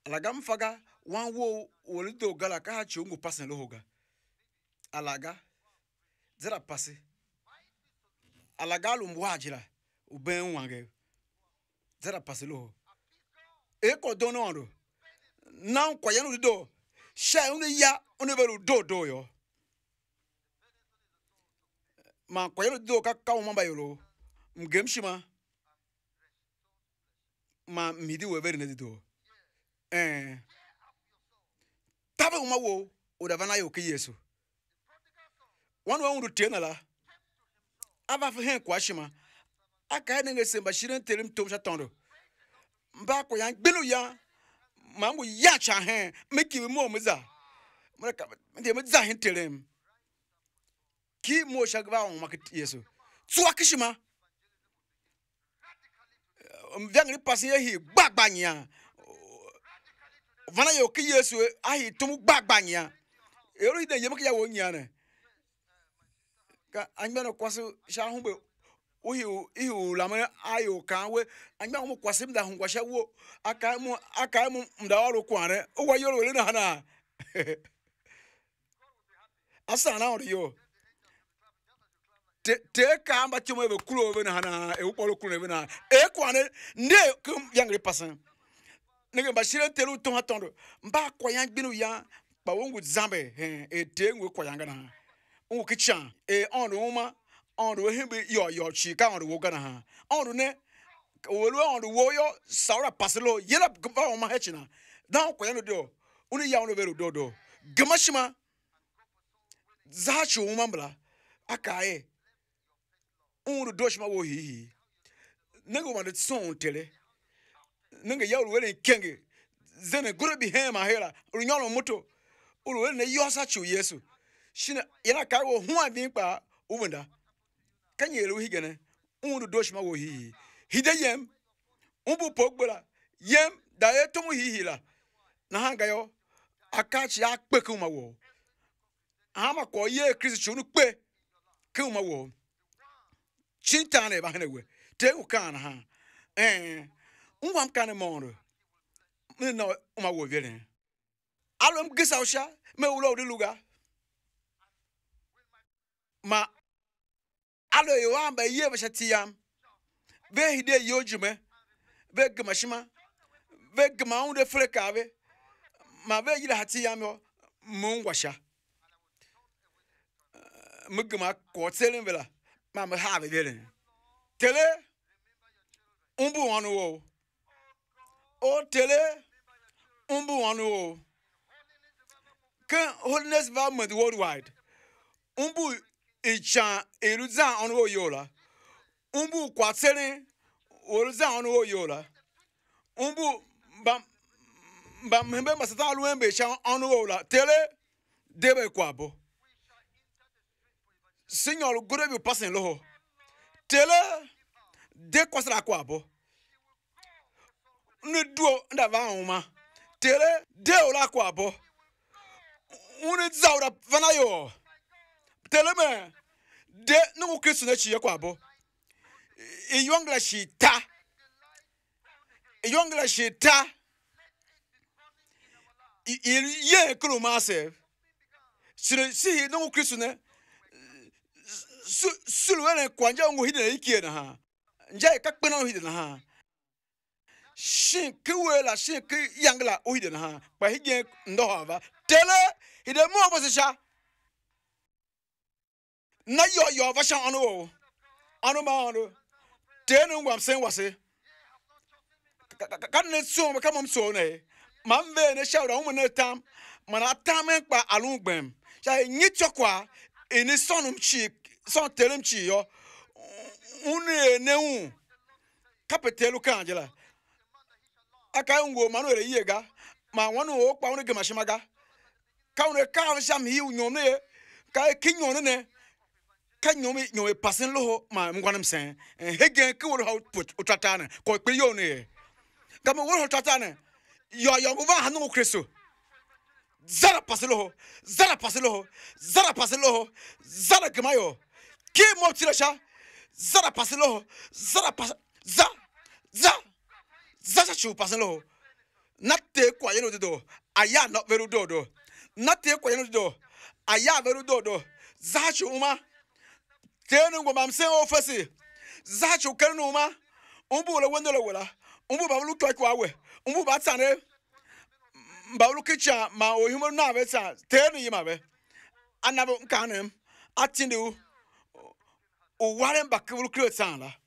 alaga mfaga wan wo woli gala ka ha chi ungu pasi lo hoga alaga zera pasi alaga lu mbwa jira uben wange zera pasi lo e ko dono ondo na nkwa yanu do sha unu e ya unu beru do do yo ma nkwa yanu do ka ka mamba yoro mgemshima ma midi weberi ne do eh tabe uma wo udavana yo ke yesu wanu wa undu tiena la ava fu hen kwa shima aka ne ngese mba shiren telim tom sha tondo mba ko yan gbelu ya ma mangu ya cha hen meki mo mza mraka ndi mza hen m. ki mo sha gba on mak yesu tsuwa kishima mvyangri pasin yehi gbagba nyaa vana yi woke yesu ayi tom gbagba nyia ero ya nye yem ke ya wo nyia ne ka anyigba e e ne kwasi si ahun be ihi ayi we anyigba wo mo kwasi mu da hun kwasi wo aka mu aka mu mu na tee ka amba chomo ebe kulo na hana ewu wo kpolo kulo ebe na e kwan ne nde ke yangre nege ba shire telu ton ndụ mba kwayan gbinu ya ba wongu zambe e te ngu kwayan gana kichan e onru uma onru yo yo chi ka ha onru ne wolu onru woyo saura paselo yela gba oma hechina dan kwayan do uni ya onru beru dodo gamashima zachi uma mbla doshima wo nanga yawlu wele kenge zene gure bi hema hela unyalo muto ulu wele ne yosa chu yesu shina yana kai wo huwa bi pa ubunda kanye elu higene undu doshma wo hi hide yem umbu pogbora yem da etumu la na hanga yo akachi kuma wo ama kwa ye krisi chunu pe ku mawo chintane bahne we te ukana ha eh um wam kan mɔngre mi na ma wo vele alo m gisa sha me wulo di luga ma alo yo wa ba ye ba shatiyam ve hide yo jume ve gma shima ve gma un de freka ve ma ve yila hatiyam yo mun washa eh, mu gma vela ma me ha ve tele umbu wanu wo otele mbu wanu o ke holiness movement worldwide mbu ichan eruza onu oyola mbu kwatsere oruza onu oyola mbu bam bam hembe masata aluembe chan onu ola tele debe kwabo Senhor, o grêmio loho. Tele, de quase ne duo da va ma tere deo la kwa bo une zaura vana yo tere me de ne ko kristo na chi kwa bo e yongla shi ta e yongla shi ta il ye kro ma se sire si ne ko kristo ne su su le kwanja ngo hidena ikie na ha nja ka kpena hidena ha shin ki wela shin ki yangla uhide na ha pa hige ndo hava tele ide mo bo se sha na yo yo va sha ono wo ono ma ono tenu ngwam sen wase kan ne so ma kamam so ne ma mbe ne sha ra umu ne tam mana tam en pa alun gbem sha nyi chokwa ini sonum chi son telem um chi yo unu ne un kapetelu kanjela aka ngo manu re yega ma wonu o pa wonu ge mashima ga ka wonu ka wonu sham hi unyo ne u ka ki nyo ne ka nyo mi nyo pasin lo ma ngwanam sen he gen ki wonu output utata ne ko pe yo ne ka mo wonu utata ne yo yo g u va hanu kristo zara pasin lo zara pasin lo zara pasin lo zara kemayo ki mo tira sha zara pasin lo zara pasin za za zachachi pasalo nate kwaye n'ụdịdọ aya nọkpere udodo nate kwaye n'ụdịdọ aya mere udodo zachachi ụma tenu ngwama mse ofesi zachachi ukenu ụma mbu wele wendolo wela mbu babulu kwakwa awe mbu batane babulu kicha ma ohimo na beta tenu yimabe anabo nkanem atindu uware mbakulu kretan la